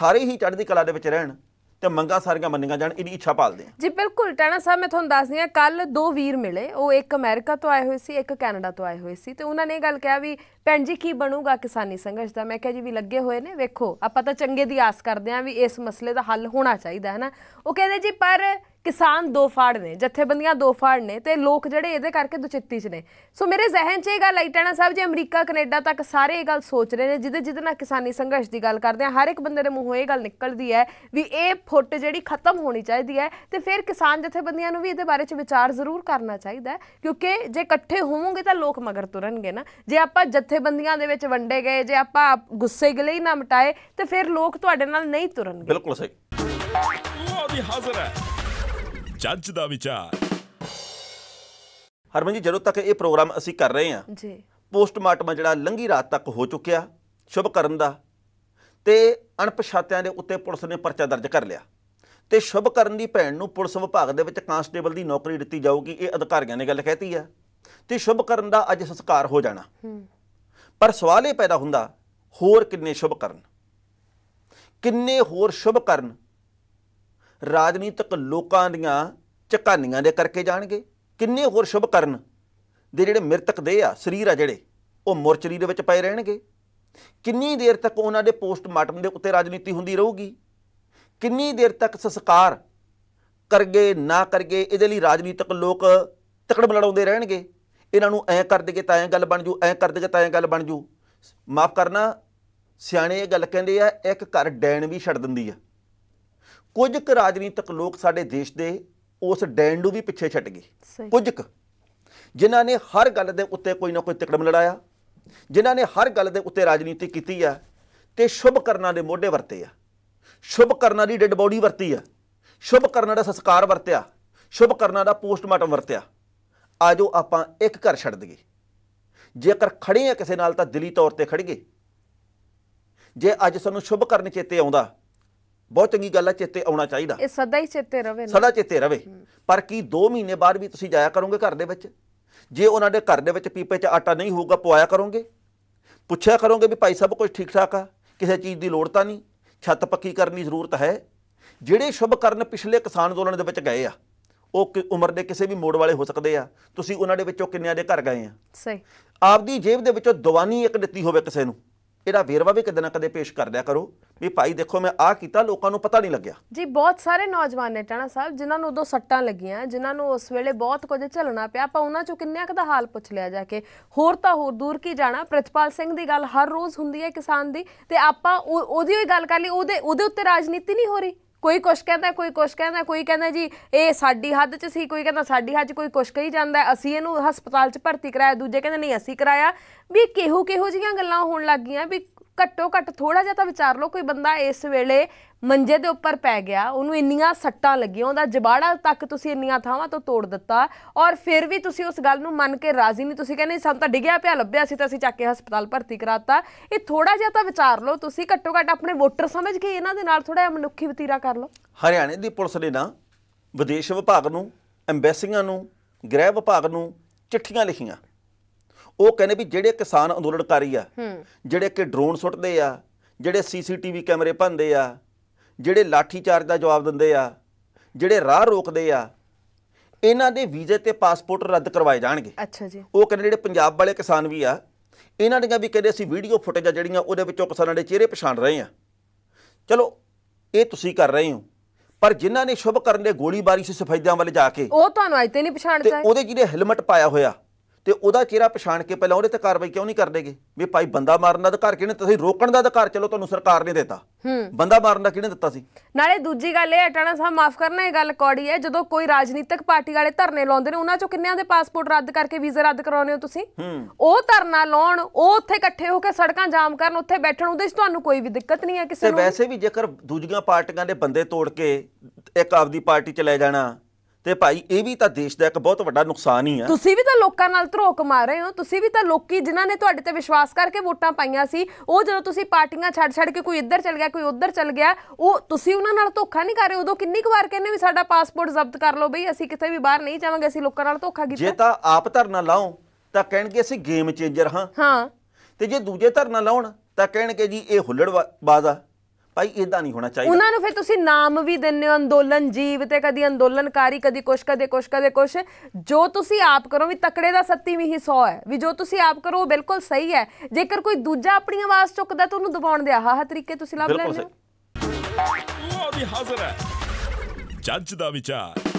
ਸਾਰੇ ਹੀ ਚੜ੍ਹਦੀ ਕਲਾ ਦੇ ਵਿੱਚ ਰਹਿਣ ਤੇ ਮੰਗਾ ਸਾਰੀਆਂ ਮੰਨੀਆਂ ਜਾਣ ਇਹਦੀ ਇੱਛਾ ਪਾਲਦੇ ਆ ਜੀ ਬਿਲਕੁਲ ਟਾਣਾ ਸਾਹਿਬ ਮੈਂ ਤੁਹਾਨੂੰ ਦੱਸਦੀ ਆ ਕੱਲ ਦੋ ਵੀਰ ਮਿਲੇ ਉਹ ਇੱਕ ਅਮਰੀਕਾ ਤੋਂ ਆਏ ਹੋਏ ਸੀ ਇੱਕ ਕੈਨੇਡਾ ਤੋਂ ਆਏ ਹੋਏ ਸੀ ਤੇ ਉਹਨਾਂ ਨੇ ਇਹ ਗੱਲ ਕਿਹਾ ਵੀ ਭੈਣ ਜੀ ਕੀ ਬਣੂਗਾ ਕਿਸਾਨੀ ਸੰਘਰਸ਼ ਦਾ ਮੈਂ ਕਿਹਾ ਜੀ ਵੀ ਲੱਗੇ ਹੋਏ ਨੇ ਵੇਖੋ ਆਪਾਂ ਤਾਂ ਚੰਗੇ ਦੀ ਆਸ ਕਰਦੇ ਆ ਵੀ ਇਸ ਮਸਲੇ ਦਾ ਹੱਲ ਹੋਣਾ ਚਾਹੀਦਾ ਹੈ ਨਾ ਉਹ ਕਹਿੰਦੇ ਜੀ ਪਰ ਕਿਸਾਨ ਦੋ ਫਾੜ ਨੇ ਜਥੇਬੰਦੀਆਂ ਦੋ ਫਾੜ ਨੇ ਤੇ ਲੋਕ ਜਿਹੜੇ ਇਹਦੇ ਕਰਕੇ ਦੁਚਿੱਤੀ 'ਚ ਨੇ ਸੋ ਮੇਰੇ ਜ਼ਿਹਨ 'ਚ ਇਹ ਗੱਲ ਆਈ ਟਾਣਾ ਸਾਹਿਬ ਜੀ ਅਮਰੀਕਾ ਕੈਨੇਡਾ ਤੱਕ ਸਾਰੇ ਇਹ ਗੱਲ ਸੋਚ ਰਹੇ ਨੇ ਜਿੱਦੇ ਜਿੱਦੇ ਨਾਲ ਕਿਸਾਨੀ ਸੰਘਰਸ਼ ਦੀ ਗੱਲ ਕਰਦੇ ਆ ਹਰ ਇੱਕ ਬੰਦੇ ਦੇ ਮੂੰਹੋਂ ਇਹ ਗੱਲ ਨਿਕਲਦੀ ਹੈ ਵੀ ਇਹ ਫੁੱਟ ਜਿਹੜੀ ਖਤਮ ਹੋਣੀ ਚਾਹੀਦੀ ਹੈ ਤੇ ਫਿਰ ਕਿਸਾਨ ਜਥੇਬੰਦੀਆਂ ਨੂੰ ਵੀ ਇਹਦੇ ਬਾਰੇ 'ਚ ਵਿਚਾਰ ਜ਼ਰੂਰ ਕਰਨਾ ਚਾਹੀਦਾ ਕਿਉਂਕਿ ਜੇ ਇਕੱਠੇ ਹੋਵੋਗੇ ਤਾਂ ਲੋਕ ਮਗਰ ਤੁਰਨਗੇ ਨਾ ਜੇ ਆਪਾਂ ਜਥੇਬੰਦੀਆਂ ਦੇ ਵਿੱਚ ਵੰਡੇ ਗਏ ਜੇ ਆਪਾਂ ਗੁੱਸੇ ਗਲੇ ਹੀ ਨਾ ਮਟਾਏ ਤੇ ਫਿਰ ਲੋਕ ਤੁਹਾਡੇ ਨਾਲ ਨਹੀਂ ਤੁਰਨਗੇ ਬਿਲਕੁਲ ਸਹੀ ਉਹ ਦੀ ਹਾਜ਼ਰ ਹੈ ਜੱਜ ਦਾ ਵਿਚਾਰ ਹਰਮਨ ਜੀ ਜਦੋਂ ਤੱਕ ਇਹ ਪ੍ਰੋਗਰਾਮ ਅਸੀਂ ਕਰ ਰਹੇ ਹਾਂ ਜੀ ਪੋਸਟਮਾਰਟਮ ਜਿਹੜਾ ਲੰਗੀ ਰਾਤ ਤੱਕ ਹੋ ਚੁੱਕਿਆ ਸ਼ੁਭ ਕਰਨ ਦਾ ਤੇ ਅਣਪਛਾਤਿਆਂ ਦੇ ਉੱਤੇ ਪੁਲਿਸ ਨੇ ਪਰਚਾ ਦਰਜ ਕਰ ਲਿਆ ਤੇ ਸ਼ੁਭ ਕਰਨ ਦੀ ਭੈਣ ਨੂੰ ਪੁਲਿਸ ਵਿਭਾਗ ਦੇ ਵਿੱਚ ਕਾਂਸਟੇਬਲ ਦੀ ਨੌਕਰੀ ਦਿੱਤੀ ਜਾਊਗੀ ਇਹ ਅਧਿਕਾਰੀਆਂ ਨੇ ਗੱਲ ਕਹਿਤੀ ਆ ਤੇ ਸ਼ੁਭ ਕਰਨ ਦਾ ਅੱਜ ਸੰਸਕਾਰ ਹੋ ਜਾਣਾ ਪਰ ਸਵਾਲ ਇਹ ਪੈਦਾ ਹੁੰਦਾ ਹੋਰ ਕਿੰਨੇ ਸ਼ੁਭ ਕਰਨ ਕਿੰਨੇ ਹੋਰ ਸ਼ੁਭ ਕਰਨ ਰਾਜਨੀਤਿਕ ਲੋਕਾਂ ਦੀਆਂ ਚਕਾਨੀਆਂ ਦੇ ਕਰਕੇ ਜਾਣਗੇ ਕਿੰਨੇ ਹੋਰ ਸ਼ੁਭ ਕਰਨ ਦੇ ਜਿਹੜੇ ਮਰਤਕ ਦੇ ਆ ਸਰੀਰ ਆ ਜਿਹੜੇ ਉਹ ਮੋਰਚਰੀ ਦੇ ਵਿੱਚ ਪਏ ਰਹਿਣਗੇ ਕਿੰਨੀ ਦੇਰ ਤੱਕ ਉਹਨਾਂ ਦੇ ਪੋਸਟਮਾਰਟਮ ਦੇ ਉੱਤੇ ਰਾਜਨੀਤੀ ਹੁੰਦੀ ਰਹੂਗੀ ਕਿੰਨੀ ਦੇਰ ਤੱਕ ਸੰਸਕਾਰ ਕਰਗੇ ਨਾ ਕਰਗੇ ਇਹਦੇ ਲਈ ਰਾਜਨੀਤਿਕ ਲੋਕ ਤਕੜਬ ਲੜਾਉਂਦੇ ਰਹਿਣਗੇ ਇਹਨਾਂ ਨੂੰ ਐ ਕਰ ਦੇਗੇ ਤਾਂ ਐ ਗੱਲ ਬਣ ਜੂ ਐ ਕਰ ਦੇਗੇ ਤਾਂ ਐ ਗੱਲ ਬਣ ਜੂ ਮਾਫ ਕਰਨਾ ਸਿਆਣੇ ਇਹ ਗੱਲ ਕਹਿੰਦੇ ਆ ਇੱਕ ਘਰ ਡੈਣ ਵੀ ਛੱਡ ਦਿੰਦੀ ਆ ਕੁਝ ਕੁ ਰਾਜਨੀਤਿਕ ਲੋਕ ਸਾਡੇ ਦੇਸ਼ ਦੇ ਉਸ ਡੈਨ ਨੂੰ ਵੀ ਪਿੱਛੇ ਛੱਡ ਗਈ ਕੁਝ ਕੁ ਜਿਨ੍ਹਾਂ ਨੇ ਹਰ ਗੱਲ ਦੇ ਉੱਤੇ ਕੋਈ ਨਾ ਕੋਈ ਤਕੜਮ ਲੜਾਇਆ ਜਿਨ੍ਹਾਂ ਨੇ ਹਰ ਗੱਲ ਦੇ ਉੱਤੇ ਰਾਜਨੀਤੀ ਕੀਤੀ ਆ ਤੇ ਸ਼ੁਭ ਕਰਨਾਂ ਦੇ ਮੋਢੇ ਵਰਤੇ ਆ ਸ਼ੁਭ ਕਰਨਾਂ ਦੀ ਡੈਡ ਬੋਡੀ ਵਰਤੀ ਆ ਸ਼ੁਭ ਕਰਨਾਂ ਦਾ ਸੰਸਕਾਰ ਵਰਤਿਆ ਸ਼ੁਭ ਕਰਨਾਂ ਦਾ ਪੋਸਟਮਾਰਟਮ ਵਰਤਿਆ ਆਜੋ ਆਪਾਂ ਇੱਕ ਘਰ ਛੱਡ ਦਈਏ ਜੇਕਰ ਖੜੇ ਆ ਕਿਸੇ ਨਾਲ ਤਾਂ ਦਿਲੀ ਤੌਰ ਤੇ ਖੜੀਏ ਜੇ ਅੱਜ ਸਾਨੂੰ ਸ਼ੁਭ ਕਰਨ ਚੇਤੇ ਆਉਂਦਾ ਬਹੁਤ ਚੰਗੀ ਗੱਲ ਹੈ ਚੇਤੇ ਆਉਣਾ ਚਾਹੀਦਾ ਇਹ ਸਦਾ ਹੀ ਚੇਤੇ ਰਵੇ ਸਦਾ ਚੇਤੇ ਰਵੇ ਪਰ ਕੀ 2 ਮਹੀਨੇ ਬਾਅਦ ਵੀ ਤੁਸੀਂ ਜਾਇਆ ਕਰੋਗੇ ਘਰ ਦੇ ਵਿੱਚ ਜੇ ਉਹਨਾਂ ਦੇ ਘਰ ਦੇ ਵਿੱਚ ਪੀਪੇ 'ਚ ਆਟਾ ਨਹੀਂ ਹੋਊਗਾ ਪਵਾਇਆ ਕਰੋਗੇ ਪੁੱਛਿਆ ਕਰੋਗੇ ਵੀ ਭਾਈ ਸਭ ਕੁਝ ਠੀਕ ਠਾਕ ਆ ਕਿਸੇ ਚੀਜ਼ ਦੀ ਲੋੜ ਤਾਂ ਨਹੀਂ ਛੱਤ ਪੱਕੀ ਕਰਨ ਦੀ ਜ਼ਰੂਰਤ ਹੈ ਜਿਹੜੇ ਸ਼ੁਭ ਕਰਨ ਪਿਛਲੇ ਕਿਸਾਨ ਅੰਦੋਲਨ ਦੇ ਵਿੱਚ ਗਏ ਆ ਉਹ ਉਮਰ ਦੇ ਕਿਸੇ ਵੀ ਮੋੜ ਵਾਲੇ ਹੋ ਸਕਦੇ ਆ ਤੁਸੀਂ ਉਹਨਾਂ ਦੇ ਵਿੱਚੋਂ ਕਿੰਨਿਆਂ ਦੇ ਘਰ ਗਏ ਆ ਸਹੀ ਆਪਦੀ ਜੇਬ ਦੇ ਵਿੱਚੋਂ ਦਵਾਨੀ ਇੱਕ ਦਿੱਤੀ ਹੋਵੇ ਕਿਸੇ ਨੂੰ ਇਹਦਾ ਵੇਰਵਾ ਵੀ ਕਦੇ ਨਾ ਕਦੇ ਪੇਸ਼ ਕਰ ਦਿਆ ਕਰੋ ਵੀ ਭਾਈ ਦੇਖੋ ਮੈਂ ਆ ਕੀਤਾ ਲੋਕਾਂ ਨੂੰ ਪਤਾ ਨਹੀਂ ਲੱਗਿਆ ਜੀ ਬਹੁਤ ਸਾਰੇ ਨੌਜਵਾਨ ਨੇ ਟਾਣਾ ਸਾਹਿਬ ਜਿਨ੍ਹਾਂ ਨੂੰ ਉਦੋਂ ਸੱਟਾਂ ਲੱਗੀਆਂ ਜਿਨ੍ਹਾਂ ਨੂੰ ਉਸ ਵੇਲੇ ਬਹੁਤ ਕੁਝ ਝੱਲਣਾ ਪਿਆ ਆਪਾਂ ਉਹਨਾਂ ਚੋਂ ਕਿੰਨਿਆਂ ਦਾ ਹਾਲ ਪੁੱਛ ਲਿਆ ਜਾ ਕੇ ਹੋਰ ਤਾਂ ਹੋਰ ਦੂਰ ਕੀ ਜਾਣਾ ਪ੍ਰਤਪਾਲ ਸਿੰਘ ਦੀ ਗੱਲ ਹਰ ਰੋਜ਼ ਹੁੰਦੀ ਹੈ ਕਿਸਾਨ ਦੀ ਤੇ ਆਪਾਂ ਉਹਦੀ ਹੀ ਗੱਲ ਕਰ ਲਈ ਉਹਦੇ ਉਹਦੇ ਉੱਤੇ ਰਾਜਨੀਤੀ ਨਹੀਂ ਹੋ ਰਹੀ ਕੋਈ ਕੁਛ ਕਹਿੰਦਾ ਕੋਈ ਕੁਛ ਕਹਿੰਦਾ ਕੋਈ ਕਹਿੰਦਾ ਜੀ ਇਹ ਸਾਡੀ ਹੱਦ 'ਚ ਸੀ ਕੋਈ ਕਹਿੰਦਾ ਸਾਡੀ ਹੱਦ 'ਚ ਕੋਈ ਕੁਛ ਕਹੀ ਜਾਂਦਾ ਅਸੀਂ ਇਹਨੂੰ ਹਸਪਤਾਲ 'ਚ ਭਰਤੀ ਕਰਾਇਆ ਦੂਜੇ ਕਹਿੰਦੇ ਨਹੀਂ ਅਸੀਂ ਕਰਾਇਆ ਵੀ ਕਿਹੋ ਕਿਹੋ ਜੀਆਂ ਗੱਲਾਂ ਹੋਣ ਲੱਗ ਗਈਆਂ ਵੀ ਘੱਟੋ ਘੱਟ ਥੋੜਾ ਜਿਹਾ ਤਾਂ ਵਿਚਾਰ ਲਓ ਕੋਈ ਬੰਦਾ ਇਸ ਵੇਲੇ ਮੰਜੇ ਦੇ ਉੱਪਰ ਪੈ ਗਿਆ ਉਹਨੂੰ ਇੰਨੀਆਂ ਸੱਟਾਂ ਲੱਗੀਆਂ ਉਹਦਾ ਜਬਾੜਾ ਤੱਕ ਤੁਸੀਂ ਇੰਨੀਆਂ ਥਾਵਾਂ ਤੋਂ ਤੋੜ ਦਿੱਤਾ ਔਰ ਫਿਰ ਵੀ ਤੁਸੀਂ ਉਸ ਗੱਲ ਨੂੰ ਮੰਨ ਕੇ ਰਾਜ਼ੀ ਨਹੀਂ ਤੁਸੀਂ ਕਹਿੰਦੇ ਸਾਨੂੰ ਤਾਂ ਡਿੱਗਿਆ ਪਿਆ ਲੱਭਿਆ ਸੀ ਤਾਂ ਅਸੀਂ ਚੱਕ ਕੇ ਹਸਪਤਾਲ ਭਰਤੀ ਕਰਾਤਾ ਇਹ ਥੋੜਾ ਜਿਹਾ ਤਾਂ ਵਿਚਾਰ ਲਓ ਤੁਸੀਂ ਘੱਟੋ ਘੱਟ ਆਪਣੇ ਵੋਟਰ ਸਮਝ ਕੇ ਇਹਨਾਂ ਦੇ ਨਾਲ ਥੋੜਾ ਜਿਹਾ ਮਨੁੱਖੀ ਵਤੀਰਾ ਕਰ ਲਓ ਹਰਿਆਣੇ ਦੀ ਪੁਲਿਸ ਨੇ ਨਾ ਵਿਦੇਸ਼ ਵਿਭਾਗ ਨੂੰ ਐਮਬੈਸੀਆਂ ਨੂੰ ਗ੍ਰਹਿ ਵਿਭਾਗ ਨੂੰ ਚਿੱਠੀਆਂ ਲਿਖੀਆਂ ਉਹ ਕਹਿੰਦੇ ਵੀ ਜਿਹੜੇ ਕਿਸਾਨ ਅੰਦੋਲਨਕਾਰੀ ਆ ਜਿਹੜੇ ਕਿ ਡਰੋਨ ਸੁੱਟਦੇ ਆ ਜਿਹੜੇ ਸੀਸੀਟੀਵੀ ਕੈਮਰੇ ਭੰਦੇ ਆ ਜਿਹੜੇ ਲਾਠੀ ਚਾਰਜ ਦਾ ਜਵਾਬ ਦਿੰਦੇ ਆ ਜਿਹੜੇ ਰਾਹ ਰੋਕਦੇ ਆ ਇਹਨਾਂ ਦੇ ਵੀਜ਼ੇ ਤੇ ਪਾਸਪੋਰਟ ਰੱਦ ਕਰਵਾਏ ਜਾਣਗੇ ਅੱਛਾ ਜੀ ਉਹ ਕਹਿੰਦੇ ਜਿਹੜੇ ਪੰਜਾਬ ਵਾਲੇ ਕਿਸਾਨ ਵੀ ਆ ਇਹਨਾਂ ਦੀਆਂ ਵੀ ਕਹਿੰਦੇ ਅਸੀਂ ਵੀਡੀਓ ਫੁਟੇਜ ਜਿਹੜੀਆਂ ਉਹਦੇ ਵਿੱਚੋਂ ਕਿਸਾਨਾਂ ਦੇ ਚਿਹਰੇ ਪਛਾਣ ਰਹੇ ਆ ਚਲੋ ਇਹ ਤੁਸੀਂ ਕਰ ਰਹੇ ਹੋ ਪਰ ਜਿਨ੍ਹਾਂ ਨੇ ਸ਼ੁਭ ਕਰਨ ਦੇ ਗੋਲੀਬਾਰੀ ਸੀ ਸਫੈਦਿਆਂ ਵੱਲ ਜਾ ਕੇ ਉਹ ਤੁਹਾਨੂੰ ਅਜੇ ਤੇ ਨਹੀਂ ਪਛਾਣਦਾ ਉਹਦੇ ਜਿਹੜੇ ਹੈਲਮਟ ਪਾਇਆ ਹੋਇਆ ਤੇ ਉਹਦਾ ਚਿਹਰਾ ਪਛਾਣ ਕੇ ਪਹਿਲਾਂ ਉਹਦੇ ਤੇ ਕਾਰਵਾਈ ਕਿਉਂ ਨਹੀਂ ਕਰਦੇਗੇ ਵੀ ਭਾਈ ਬੰਦਾ ਮਾਰਨ ਦਾ ਅਧਿਕਾਰ ਕਿਹਨੇ ਤੁਸੀਂ ਰੋਕਣ ਦਾ ਅਧਿਕਾਰ ਚਲੋ ਤੁਹਾਨੂੰ ਸਰਕਾਰ ਨੇ ਦਿੱਤਾ ਬੰਦਾ ਮਾਰਨ ਦਾ ਕਿਹਨੇ ਦਿੱਤਾ ਸੀ ਨਾਲੇ ਦੂਜੀ ਗੱਲ ਇਹ ਟਾਣਾ ਸਾਹਿਬ ਮਾਫ ਕਰਨਾ ਇਹ ਗੱਲ ਕੌੜੀ ਹੈ ਜਦੋਂ ਕੋਈ ਰਾਜਨੀਤਿਕ ਪਾਰਟੀ ਵਾਲੇ ਧਰਨੇ ਲਾਉਂਦੇ ਨੇ ਉਹਨਾਂ ਚੋਂ ਕਿੰਨਿਆਂ ਦੇ ਪਾਸਪੋਰਟ ਰੱਦ ਕਰਕੇ ਵੀਜ਼ਾ ਰੱਦ ਕਰਾਉਨੇ ਹੋ ਤੁਸੀਂ ਉਹ ਧਰਨਾ ਲਾਉਣ ਉਹ ਉੱਥੇ ਇਕੱਠੇ ਹੋ ਕੇ ਸੜਕਾਂ ਜਾਮ ਕਰਨ ਉੱਥੇ ਬੈਠਣ ਉਹਦੇ 'ਚ ਤੁਹਾਨੂੰ ਕੋਈ ਵੀ ਦਿੱਕਤ ਨਹੀਂ ਹੈ ਕਿਸੇ ਨੂੰ ਤੇ ਵੈਸੇ ਵੀ ਜੇਕਰ ਦੂਜੀਆਂ ਪਾਰਟੀਆਂ ਦੇ ਬੰਦੇ ਤੋੜ ਕੇ ਇੱਕ ਆਪਦੀ ਪਾਰਟੀ ਚ ਲੈ ਜਾਣਾ ਤੇ ਭਾਈ ਇਹ ਵੀ ਤਾਂ ਦੇਸ਼ ਦਾ ਇੱਕ ਬਹੁਤ ਵੱਡਾ ਨੁਕਸਾਨ ਹੀ ਆ ਤੁਸੀਂ ਵੀ ਤਾਂ ਲੋਕਾਂ ਨਾਲ ਧਰੋਕ ਮਾਰ ਰਹੇ ਹੋ ਤੁਸੀਂ ਵੀ ਤਾਂ ਲੋਕੀ ਜਿਨ੍ਹਾਂ ਨੇ ਤੁਹਾਡੇ ਤੇ ਵਿਸ਼ਵਾਸ ਕਰਕੇ ਵੋਟਾਂ ਪਾਈਆਂ ਸੀ ਉਹ ਜਦੋਂ ਤੁਸੀਂ ਪਾਰਟੀਆਂ ਛੱਡ ਛੱਡ ਕੇ ਕੋਈ ਇੱਧਰ ਚਲ ਗਿਆ ਕੋਈ ਉੱਧਰ ਚਲ ਗਿਆ ਉਹ ਤੁਸੀਂ ਉਹਨਾਂ ਨਾਲ ਧੋਖਾ ਨਹੀਂ ਕਰ ਰਹੇ ਉਦੋਂ ਕਿੰਨੀ ਕੁ ਵਾਰ ਕਹਿੰਦੇ ਵੀ ਸਾਡਾ ਪਾਸਪੋਰਟ ਜ਼ਬਤ ਕਰ ਲਓ ਬਈ ਅਸੀਂ ਕਿਤੇ ਵੀ ਬਾਹਰ ਨਹੀਂ ਜਾਵਾਂਗੇ ਅਸੀਂ ਲੋਕਾਂ ਨਾਲ ਧੋਖਾ ਕੀਤਾ ਜੇ ਤਾਂ ਆਪ ਧਰਨਾ ਲਾਓ ਤਾਂ ਕਹਿਣਗੇ ਅਸੀਂ ਗੇਮ ਚੇਂਜਰ ਹਾਂ ਹਾਂ ਤੇ ਜੇ ਦੂਜੇ ਧਰਨਾ ਲਾਉਣ ਤਾਂ ਕਹਿਣਗੇ ਜੀ ਇਹ ਹੁੱਲੜਬਾਜ਼ ਆ ਭਾਈ ਇਦਾਂ ਨਹੀਂ ਹੋਣਾ ਚਾਹੀਦਾ ਉਹਨਾਂ ਨੂੰ ਫਿਰ ਤੁਸੀਂ ਨਾਮ ਵੀ ਦਿੰਨੇ ਹੋ ਅੰਦੋਲਨ ਜੀਵ ਤੇ ਕਦੀ ਅੰਦੋਲਨਕਾਰੀ ਕਦੀ ਕੁਸ਼ ਕਦੇ ਕੁਸ਼ ਕਦੇ ਕੁਸ਼ ਜੋ ਤੁਸੀਂ ਆਪ ਕਰੋ ਵੀ ਤਕੜੇ ਦਾ ਸੱਤੀ ਵੀ ਹੀ 100 ਹੈ ਵੀ ਜੋ ਤੁਸੀਂ ਆਪ ਕਰੋ ਉਹ ਬਿਲਕੁਲ ਸਹੀ ਹੈ ਜੇਕਰ ਕੋਈ ਦੂਜਾ ਆਪਣੀ ਆਵਾਜ਼ ਚੁੱਕਦਾ ਤਾਂ ਉਹਨੂੰ ਦਬਾਉਣ ਦੇ ਆਹ ਤਰੀਕੇ ਤੁਸੀਂ ਲੱਭ ਲੈਣੇ ਹੋ ਉਹ ਵੀ ਹਾਜ਼ਰ ਹੈ ਜੱਜ ਦਾ ਵਿਚਾਰ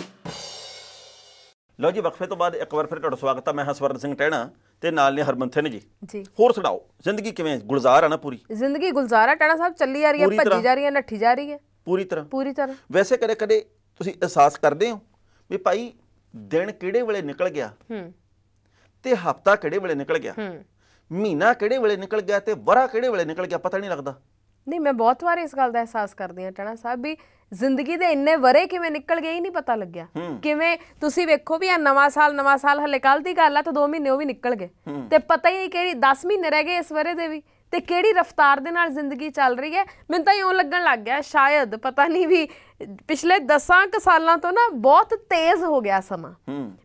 ਲਓ ਜੀ ਵਕਫੇ ਤੋਂ ਬਾਅਦ ਇੱਕ ਵਾਰ ਫਿਰ ਤੁਹਾਡਾ ਸਵਾਗਤ ਹੈ ਮੈਂ ਹਾਂ ਸਵਰਨ ਸਿੰਘ ਟਹਿਣਾ ਤੇ ਨਾਲ ਨੇ ਹਰਮਨਥਨ ਜੀ ਜੀ ਹੋਰ ਸੁਣਾਓ ਜ਼ਿੰਦਗੀ ਕਿਵੇਂ ਗੁਲਜ਼ਾਰ ਆ ਨਾ ਪੂਰੀ ਜ਼ਿੰਦਗੀ ਗੁਲਜ਼ਾਰ ਆ ਟਹਿਣਾ ਸਾਹਿਬ ਚੱਲੀ ਆ ਰਹੀ ਹੈ ਭੱਜੀ ਜਾ ਰਹੀ ਹੈ ਨੱਠੀ ਜਾ ਰਹੀ ਹੈ ਪੂਰੀ ਤਰ੍ਹਾਂ ਪੂਰੀ ਤਰ੍ਹਾਂ ਵੈਸੇ ਕਦੇ ਕਦੇ ਤੁਸੀਂ ਅਹਿਸਾਸ ਕਰਦੇ ਹੋ ਵੀ ਭਾਈ ਦਿਨ ਕਿਹੜੇ ਵੇਲੇ ਨਿਕਲ ਗਿਆ ਹੂੰ ਤੇ ਹਫਤਾ ਕਿਹੜੇ ਵੇਲੇ ਨਿਕਲ ਗਿਆ ਹੂੰ ਮਹੀਨਾ ਕਿਹੜੇ ਵੇਲੇ ਨਿਕਲ ਗਿਆ ਤੇ ਵਰਾ ਕਿਹੜੇ ਵੇਲੇ ਨਿਕਲ ਗਿਆ ਪਤਾ ਨਹੀਂ ਲੱਗਦਾ ਨਹੀਂ ਮੈਂ ਬਹੁਤ ਵਾਰ ਇਸ ਗੱਲ ਦਾ ਅਹਿਸਾਸ ਕਰਦੀ ਆ ਟਣਾ ਸਾਹਿਬ ਵੀ ਜ਼ਿੰਦਗੀ ਦੇ ਇੰਨੇ ਵਰੇ ਕਿਵੇਂ ਨਿਕਲ ਗਏ ਹੀ ਨਹੀਂ ਪਤਾ ਲੱਗਿਆ ਕਿਵੇਂ ਤੁਸੀਂ ਵੇਖੋ ਵੀ ਆ ਨਵਾਂ ਸਾਲ ਨਵਾਂ ਸਾਲ ਹਲੇ ਕੱਲ ਦੀ ਗੱਲ ਆ ਤਾਂ 2 ਮਹੀਨੇ ਉਹ ਵੀ ਨਿਕਲ ਗਏ ਤੇ ਪਤਾ ਹੀ ਨਹੀਂ ਕਿਹੜੀ 10 ਮਹੀਨੇ ਰਹਿ ਗਏ ਇਸ ਵਰੇ ਦੇ ਵੀ ਤੇ ਕਿਹੜੀ ਰਫ਼ਤਾਰ ਦੇ ਨਾਲ ਜ਼ਿੰਦਗੀ ਚੱਲ ਰਹੀ ਹੈ ਮੈਨੂੰ ਤਾਂ ਇਉਂ ਲੱਗਣ ਲੱਗ ਗਿਆ ਸ਼ਾਇਦ ਪਤਾ ਨਹੀਂ ਵੀ ਪਿਛਲੇ 10 ਕ ਸਾਲਾਂ ਤੋਂ ਨਾ ਬਹੁਤ ਤੇਜ਼ ਹੋ ਗਿਆ ਸਮਾਂ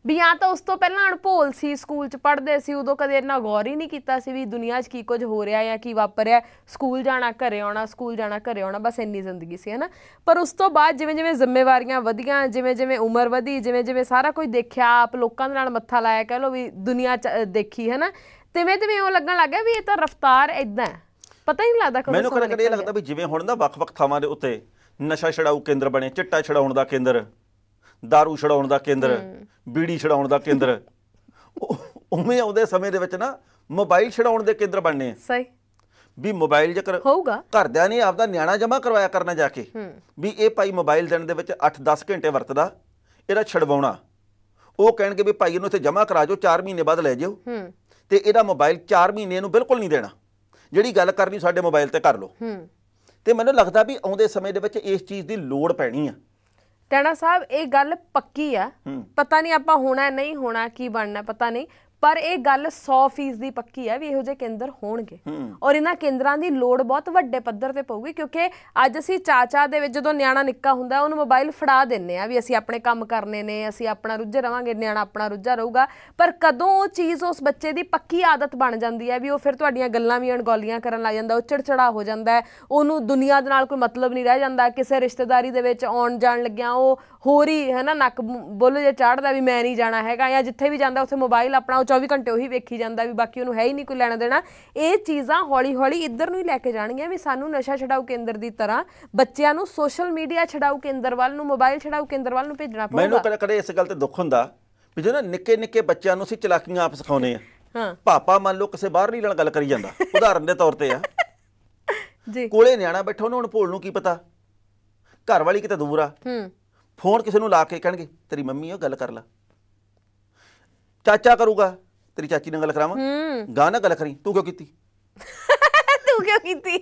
ਵੀ ਜਾਂ ਤਾਂ ਉਸ ਤੋਂ ਪਹਿਲਾਂ ਅਣਭੋਲ ਸੀ ਸਕੂਲ 'ਚ ਪੜ੍ਹਦੇ ਸੀ ਉਦੋਂ ਕਦੇ ਇੰਨਾ ਗੌਰ ਹੀ ਨਹੀਂ ਕੀਤਾ ਸੀ ਵੀ ਦੁਨੀਆ 'ਚ ਕੀ ਕੁਝ ਹੋ ਰਿਹਾ ਜਾਂ ਕੀ ਵਾਪਰ ਰਿਹਾ ਸਕੂਲ ਜਾਣਾ ਘਰੇ ਆਉਣਾ ਸਕੂਲ ਜਾਣਾ ਘਰੇ ਆਉਣਾ ਬਸ ਇੰਨੀ ਜ਼ਿੰਦਗੀ ਸੀ ਹਨਾ ਪਰ ਉਸ ਤੋਂ ਬਾਅਦ ਜਿਵੇਂ ਜਿਵੇਂ ਜ਼ਿੰਮੇਵਾਰੀਆਂ ਵਧੀਆਂ ਜਿਵੇਂ ਜਿਵੇਂ ਉਮਰ ਵਧੀ ਜਿਵੇਂ ਜਿਵੇਂ ਸਾਰਾ ਕੁਝ ਦੇਖਿਆ ਆਪ ਲੋਕਾਂ ਦੇ ਨਾਲ ਮੱਥਾ ਲਾਇਆ ਕਹ ਲੋ ਵੀ ਦੁਨੀਆ ਦੇਖੀ ਹੈਨਾ ਤਿਵੇਂ ਤਿਵੇਂ ਉਹ ਲੱਗਣ ਲੱਗਾ ਵੀ ਇਹ ਤਾਂ ਰਫ਼ਤਾਰ ਇਦਾਂ ਪਤਾ ਹੀ ਨਹੀਂ ਲੱਗਦਾ ਕਦੋਂ ਮੈਨੂੰ ਕਦੇ ਇਹ ਲੱਗਦਾ ਵੀ ਜਿਵੇਂ ਹੁਣ ਨਾ ਵੱਖ-ਵੱਖ ਥਾਵਾਂ ਦੇ ਉੱਤੇ ਨਸ਼ਾ ਛਡਾਊ ਕੇਂਦਰ ਬਣੇ ਚਿੱਟਾ ਛਡਾਉਣ ਦਾ ਕੇਂਦਰ दारू ਛਡਾਉਣ ਦਾ ਕੇਂਦਰ ਬੀੜੀ ਛਡਾਉਣ ਦਾ ਕੇਂਦਰ ਉਵੇਂ ਆਉਂਦੇ ਸਮੇਂ ਦੇ ਵਿੱਚ ਨਾ ਮੋਬਾਈਲ ਛਡਾਉਣ ਦੇ ਕੇਂਦਰ ਬਣਨੇ ਸਹੀ ਵੀ ਮੋਬਾਈਲ ਜੇਕਰ ਹੋਊਗਾ ਘਰਦਿਆਂ ਨੇ ਆਪਦਾ ਨਿਆਣਾ ਜਮਾ ਕਰਵਾਇਆ ਕਰਨਾ ਜਾ ਕੇ ਵੀ ਇਹ ਭਾਈ ਮੋਬਾਈਲ ਦੇਣ ਦੇ ਵਿੱਚ 8-10 ਘੰਟੇ ਵਰਤਦਾ ਇਹਦਾ ਛਡਵਾਉਣਾ ਉਹ ਕਹਿਣਗੇ ਵੀ ਭਾਈ ਇਹਨੂੰ ਇੱਥੇ ਜਮਾ ਕਰਾ ਜਾਓ 4 ਮਹੀਨੇ ਬਾਅਦ ਲੈ ਜਿਓ ਤੇ ਇਹਦਾ ਮੋਬਾਈਲ 4 ਮਹੀਨੇ ਨੂੰ ਬਿਲਕੁਲ ਨਹੀਂ ਦੇਣਾ ਜਿਹੜੀ ਗੱਲ ਕਰਨੀ ਸਾਡੇ ਮੋਬਾਈਲ ਤੇ ਕਰ ਲਓ ਹੂੰ ਤੇ ਮੈਨੂੰ ਲੱਗਦਾ ਵੀ ਆਉਂਦੇ ਸਮੇਂ ਦੇ ਵਿੱਚ ਇਸ ਚੀਜ਼ ਦੀ ਲੋੜ ਪੈਣੀ ਆ ਟੈਣਾ ਸਾਹਿਬ ਇਹ ਗੱਲ ਪੱਕੀ ਆ ਪਤਾ ਨਹੀਂ ਆਪਾਂ ਹੋਣਾ ਨਹੀਂ ਹੋਣਾ ਕੀ ਬਣਨਾ ਪਤਾ ਨਹੀਂ ਪਰ ਇਹ ਗੱਲ 100% ਦੀ ਪੱਕੀ ਹੈ ਵੀ ਇਹੋ ਜਿਹੇ ਕੇਂਦਰ ਹੋਣਗੇ ਔਰ ਇਹਨਾਂ ਕੇਂਦਰਾਂ ਦੀ ਲੋੜ ਬਹੁਤ ਵੱਡੇ ਪੱਧਰ ਤੇ ਪਊਗੀ ਕਿਉਂਕਿ ਅੱਜ ਅਸੀਂ ਚਾਚਾ ਦੇ ਵਿੱਚ ਜਦੋਂ ਨਿਆਣਾ ਨਿੱਕਾ ਹੁੰਦਾ ਉਹਨੂੰ ਮੋਬਾਈਲ ਫੜਾ ਦਿੰਨੇ ਆ ਵੀ ਅਸੀਂ ਆਪਣੇ ਕੰਮ ਕਰਨੇ ਨੇ ਅਸੀਂ ਆਪਣਾ ਰੁੱਝੇ ਰਵਾਂਗੇ ਨਿਆਣਾ ਆਪਣਾ ਰੁੱਝਾ ਰਹੂਗਾ ਪਰ ਕਦੋਂ ਉਹ ਚੀਜ਼ ਉਸ ਬੱਚੇ ਦੀ ਪੱਕੀ ਆਦਤ ਬਣ ਜਾਂਦੀ ਹੈ ਵੀ ਉਹ ਫਿਰ ਤੁਹਾਡੀਆਂ ਗੱਲਾਂ ਵੀ ਅਣਗੌਲੀਆਂ ਕਰਨ ਲੱਗ ਜਾਂਦਾ ਉਹ ਚਿੜਚਿੜਾ ਹੋ ਜਾਂਦਾ ਹੈ ਉਹਨੂੰ ਦੁਨੀਆ ਦੇ ਨਾਲ ਕੋਈ ਮਤਲਬ ਨਹੀਂ ਰਹਿ ਜਾਂਦਾ ਕਿਸੇ ਰਿਸ਼ਤੇਦਾਰੀ ਦੇ ਵਿੱਚ ਆਉਣ ਜਾਣ ਲੱਗਿਆ ਉਹ ਹੋਰੀ ਹੈ ਨਾ ਨੱਕ ਬੁੱਲ ਜੇ ਚਾੜਦਾ ਵੀ ਮੈਂ ਨਹੀਂ ਜਾਣਾ ਹੈਗਾ ਜਾਂ ਜਿੱਥੇ ਵੀ ਜਾਂਦਾ ਉੱਥੇ ਮੋਬਾਈਲ ਆਪਣਾ 24 ਘੰਟੇ ਉਹੀ ਵੇਖੀ ਜਾਂਦਾ ਵੀ ਬਾਕੀ ਉਹਨੂੰ ਹੈ ਹੀ ਨਹੀਂ ਕੋਈ ਲੈਣਾ ਦੇਣਾ ਇਹ ਚੀਜ਼ਾਂ ਹੌਲੀ-ਹੌਲੀ ਇੱਧਰ ਨੂੰ ਹੀ ਲੈ ਕੇ ਜਾਣਗੀਆਂ ਵੀ ਸਾਨੂੰ ਨਸ਼ਾ ਛਡਾਊ ਕੇਂਦਰ ਦੀ ਤਰ੍ਹਾਂ ਬੱਚਿਆਂ ਨੂੰ ਸੋਸ਼ਲ ਮੀਡੀਆ ਛਡਾਊ ਕੇਂਦਰ ਵੱਲ ਨੂੰ ਮੋਬਾਈਲ ਛਡਾਊ ਕੇਂਦਰ ਵੱਲ ਨੂੰ ਭੇਜਣਾ ਪਊਗਾ ਮੈਨੂੰ ਕਦੇ ਕਦੇ ਇਸ ਗੱਲ ਤੇ ਦੁੱਖ ਹੁੰਦਾ ਵੀ ਜੋ ਨਿੱਕੇ-ਨਿੱਕੇ ਬੱਚਿਆਂ ਨੂੰ ਅਸੀਂ ਚਲਾਕੀਆਂ ਆਪ ਸਿਖਾਉਨੇ ਆ ਹਾਂ ਪਾਪਾ ਮੰਨ ਲਓ ਕਿਸੇ ਨਹੀਂ ਨਾਲ ਗੱਲ ਕਰੀ ਜਾਂਦਾ ਉਦਾਹਰਨ ਦੇ ਤੌਰ ਤੇ ਆ ਜੀ ਕੋਲੇ ਨਿਆਣਾ ਬੈਠਾ ਉਹਨੂੰ ਹੁਣ ਭੋਲ ਨੂੰ ਕੀ ਪਤਾ ਘਰ ਵਾਲੀ ਕਿਤੇ ਦੂਰ ਆ ਹੂੰ ਫੋਨ ਕਿਸੇ ਨੂੰ ਲਾ ਕੇ ਕਹਿਣਗੇ ਤੇਰੀ ਮੰਮੀ ਉਹ ਗੱਲ ਕਰ ਲੈ ਚਾਚਾ ਕਰੂਗਾ ਤੇਰੀ ਚਾਚੀ ਨਾਲ ਗੱਲ ਕਰਾਵਾਂ ਗਾਂ ਨਾਲ ਗੱਲ ਕਰੀ ਤੂੰ ਕਿਉਂ ਕੀਤੀ ਤੂੰ ਕਿਉਂ ਕੀਤੀ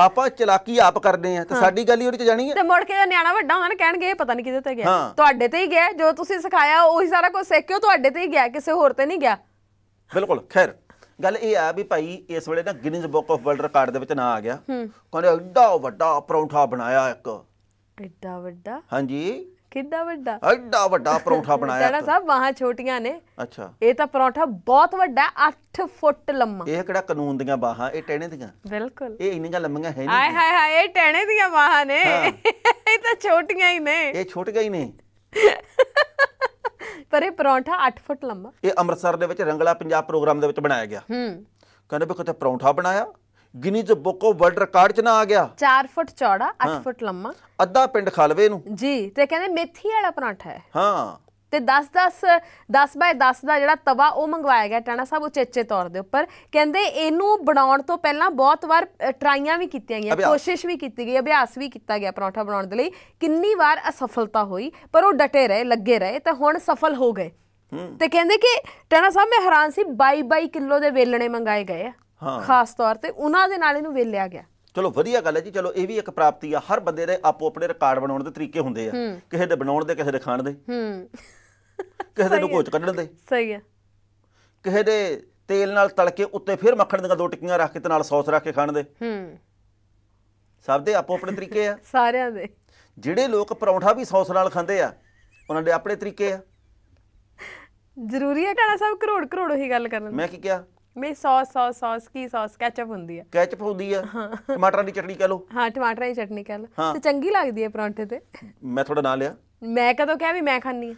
ਆਪਾਂ ਚਲਾਕੀ ਆਪ ਕਰਦੇ ਆ ਤੇ ਸਾਡੀ ਗੱਲ ਹੀ ਉਹਦੇ ਚ ਜਾਣੀ ਹੈ ਤੇ ਮੁੜ ਕੇ ਨਿਆਣਾ ਵੱਡਾ ਹੋਣਾ ਨਾ ਕਹਿਣਗੇ ਇਹ ਪਤਾ ਨਹੀਂ ਕਿਹਦੇ ਤੇ ਗਿਆ ਤੁਹਾਡੇ ਤੇ ਹੀ ਗਿਆ ਜੋ ਤੁਸੀਂ ਸਿਖਾਇਆ ਉਹੀ ਸਾਰਾ ਕੁਝ ਕੇ ਤੁਹਾਡੇ ਤੇ ਹੀ ਗਿਆ ਕਿਸੇ ਹੋਰ ਤੇ ਨਹੀਂ ਗਿਆ ਬਿਲਕੁਲ ਖੈਰ ਗੱਲ ਇਹ ਆ ਵੀ ਭਾਈ ਇਸ ਵੇਲੇ ਨਾ Guinness book of world record ਦੇ ਵਿੱਚ ਨਾ ਆ ਗਿਆ ਕਹਿੰਦੇ ਐਡਾ ਵੱਡਾ ਪਰੌਂਠਾ ਬਣਾਇਆ ਇੱਕ ਐਡਾ ਵੱਡਾ ਹਾਂਜੀ ਕਿੰਨਾ ਵੱਡਾ ਐਡਾ ਵੱਡਾ ਪਰੌਂਠਾ ਬਣਾਇਆ ਜਿਹੜਾ ਸਾਹਿਬ ਬਾਹਾਂ ਛੋਟੀਆਂ ਨੇ ਅੱਛਾ ਇਹ ਤਾਂ ਪਰੌਂਠਾ ਬਹੁਤ ਵੱਡਾ 8 ਫੁੱਟ ਲੰਮਾ ਇਹ ਕਿਹੜਾ ਕਾਨੂੰਨ ਦੀਆਂ ਬਾਹਾਂ ਇਹ ਟਹਿਣੇ ਦੀਆਂ ਬਿਲਕੁਲ ਇਹ ਇੰਨੀਆਂ ਲੰਮੀਆਂ ਹੈ ਨਹੀਂ ਹਾਏ ਹਾਏ ਹਾਏ ਇਹ ਟਹਿਣੇ ਦੀਆਂ ਬਾਹਾਂ ਨੇ ਇਹ ਤਾਂ ਛੋਟੀਆਂ ਹੀ ਨੇ ਇਹ ਛੋਟ ਗਈ ਨੇ ਪਰ ਇਹ ਪਰੌਂਠਾ 8 ਫੁੱਟ ਲੰਮਾ ਇਹ ਅੰਮ੍ਰਿਤਸਰ ਦੇ ਵਿੱਚ ਰੰਗਲਾ ਪੰਜਾਬ ਪ੍ਰੋਗਰਾਮ ਦੇ ਵਿੱਚ ਬਣਾਇਆ ਗਿਆ ਹੂੰ ਕਹਿੰਦੇ ਵੀ ਕਿਤੇ ਪਰੌਂਠਾ ਬਣਾਇਆ Guinness book of world record 'ਚ ਨਾ ਆ ਗਿਆ 4 ਫੁੱਟ ਚੌੜਾ 8 ਫੁੱਟ ਲੰਮਾ ਅੱਧਾ ਪਿੰਡ ਖਲਵੇ ਨੂੰ ਜੀ ਤੇ ਕਹਿੰਦੇ ਮੇਥੀ ਵਾਲਾ ਪਰਾਂਠਾ ਹੈ ਹਾਂ ਤੇ 10 10 10 ਬਾਏ 10 ਦਾ ਜਿਹੜਾ ਤਵਾ ਉਹ ਮੰਗਵਾਇਆ ਗਿਆ ਟਾਣਾ ਸਾਹਿਬ ਉਚੇਚੇ ਤੌਰ ਦੇ ਉੱਪਰ ਕਹਿੰਦੇ ਇਹਨੂੰ ਬਣਾਉਣ ਤੋਂ ਪਹਿਲਾਂ ਬਹੁਤ ਵਾਰ ਟਰਾਈਆਂ ਵੀ ਕੀਤੀਆਂ ਗਈਆਂ ਕੋਸ਼ਿਸ਼ ਵੀ ਕੀਤੀ ਗਈ ਅਭਿਆਸ ਵੀ ਕੀਤਾ ਗਿਆ ਪਰੌਂਠਾ ਬਣਾਉਣ ਦੇ ਲਈ ਕਿੰਨੀ ਵਾਰ ਅਸਫਲਤਾ ਹੋਈ ਪਰ ਉਹ ਡਟੇ ਰਹੇ ਲੱਗੇ ਰਹੇ ਤੇ ਹੁਣ ਸਫਲ ਹੋ ਗਏ ਤੇ ਕਹਿੰਦੇ ਕਿ ਟਾਣਾ ਸਾਹਿਬ ਮੈਂ ਹੈਰਾਨ ਸੀ 22 22 ਕਿਲੋ ਦੇ ਵੇਲਣੇ ਮੰਗਾਏ ਗਏ ਆ ਖਾਸ ਤੌਰ ਤੇ ਉਹਨਾਂ ਦੇ ਨਾਲ ਇਹਨੂੰ ਵੇਲਿਆ ਗਿਆ ਚਲੋ ਵਧੀਆ ਗੱਲ ਹੈ ਜੀ ਚਲੋ ਇਹ ਵੀ ਇੱਕ ਪ੍ਰਾਪਤੀ ਆ ਹਰ ਬੰਦੇ ਦੇ ਆਪੋ ਆਪਣੇ ਰਿਕਾਰਡ ਬਣਾਉਣ ਦੇ ਤਰੀਕੇ ਹੁੰਦੇ ਆ ਕਿਸੇ ਦੇ ਬਣਾਉਣ ਦੇ ਕਿਸੇ ਦੇ ਖਾਣ ਦੇ ਹੂੰ ਕਿਸੇ ਨੂੰ ਕੋਚ ਕੱਢਣ ਦੇ ਸਹੀ ਹੈ ਕਿਸੇ ਦੇ ਤੇਲ ਨਾਲ ਤਲ ਕੇ ਉੱਤੇ ਫਿਰ ਮੱਖਣ ਦੀਆਂ ਦੋ ਟਿੱਕੀਆਂ ਰੱਖ ਕੇ ਤੇ ਨਾਲ ਸੌਸ ਰੱਖ ਕੇ ਖਾਣ ਦੇ ਹੂੰ ਸਭ ਦੇ ਆਪੋ ਆਪਣੇ ਤਰੀਕੇ ਆ ਸਾਰਿਆਂ ਦੇ ਜਿਹੜੇ ਲੋਕ ਪਰੌਂਠਾ ਵੀ ਸੌਸ ਨਾਲ ਖਾਂਦੇ ਆ ਉਹਨਾਂ ਦੇ ਆਪਣੇ ਤਰੀਕੇ ਆ ਜ਼ਰੂਰੀ ਹੈ ਕਹਣਾ ਸਭ ਕਰੋੜ ਕਰੋੜ ਉਹੀ ਗੱਲ ਕਰਨ ਮੈਂ ਕੀ ਕਿਹਾ ਮੇ ਸੌਸ ਸੌਸ ਸੌਸ ਕੀ ਸੌਸ ਕੈਚਪ ਹੁੰਦੀ ਹੈ ਕੈਚਪ ਹੁੰਦੀ ਹੈ ਟਮਾਟਰਾਂ ਦੀ ਚਟਣੀ ਕਹਿ ਲੋ ਹਾਂ ਟਮਾਟਰਾਂ ਦੀ ਚਟਨੀ ਕਹਿ ਲਓ ਤੇ ਚੰਗੀ ਲੱਗਦੀ ਹੈ ਪਰੌਂਠੇ ਤੇ ਮੈਂ ਤੁਹਾਡਾ ਨਾਂ ਲਿਆ ਮੈਂ ਕਦੋਂ ਕਿਹਾ ਵੀ ਮੈਂ ਖਾਣੀ ਹੈ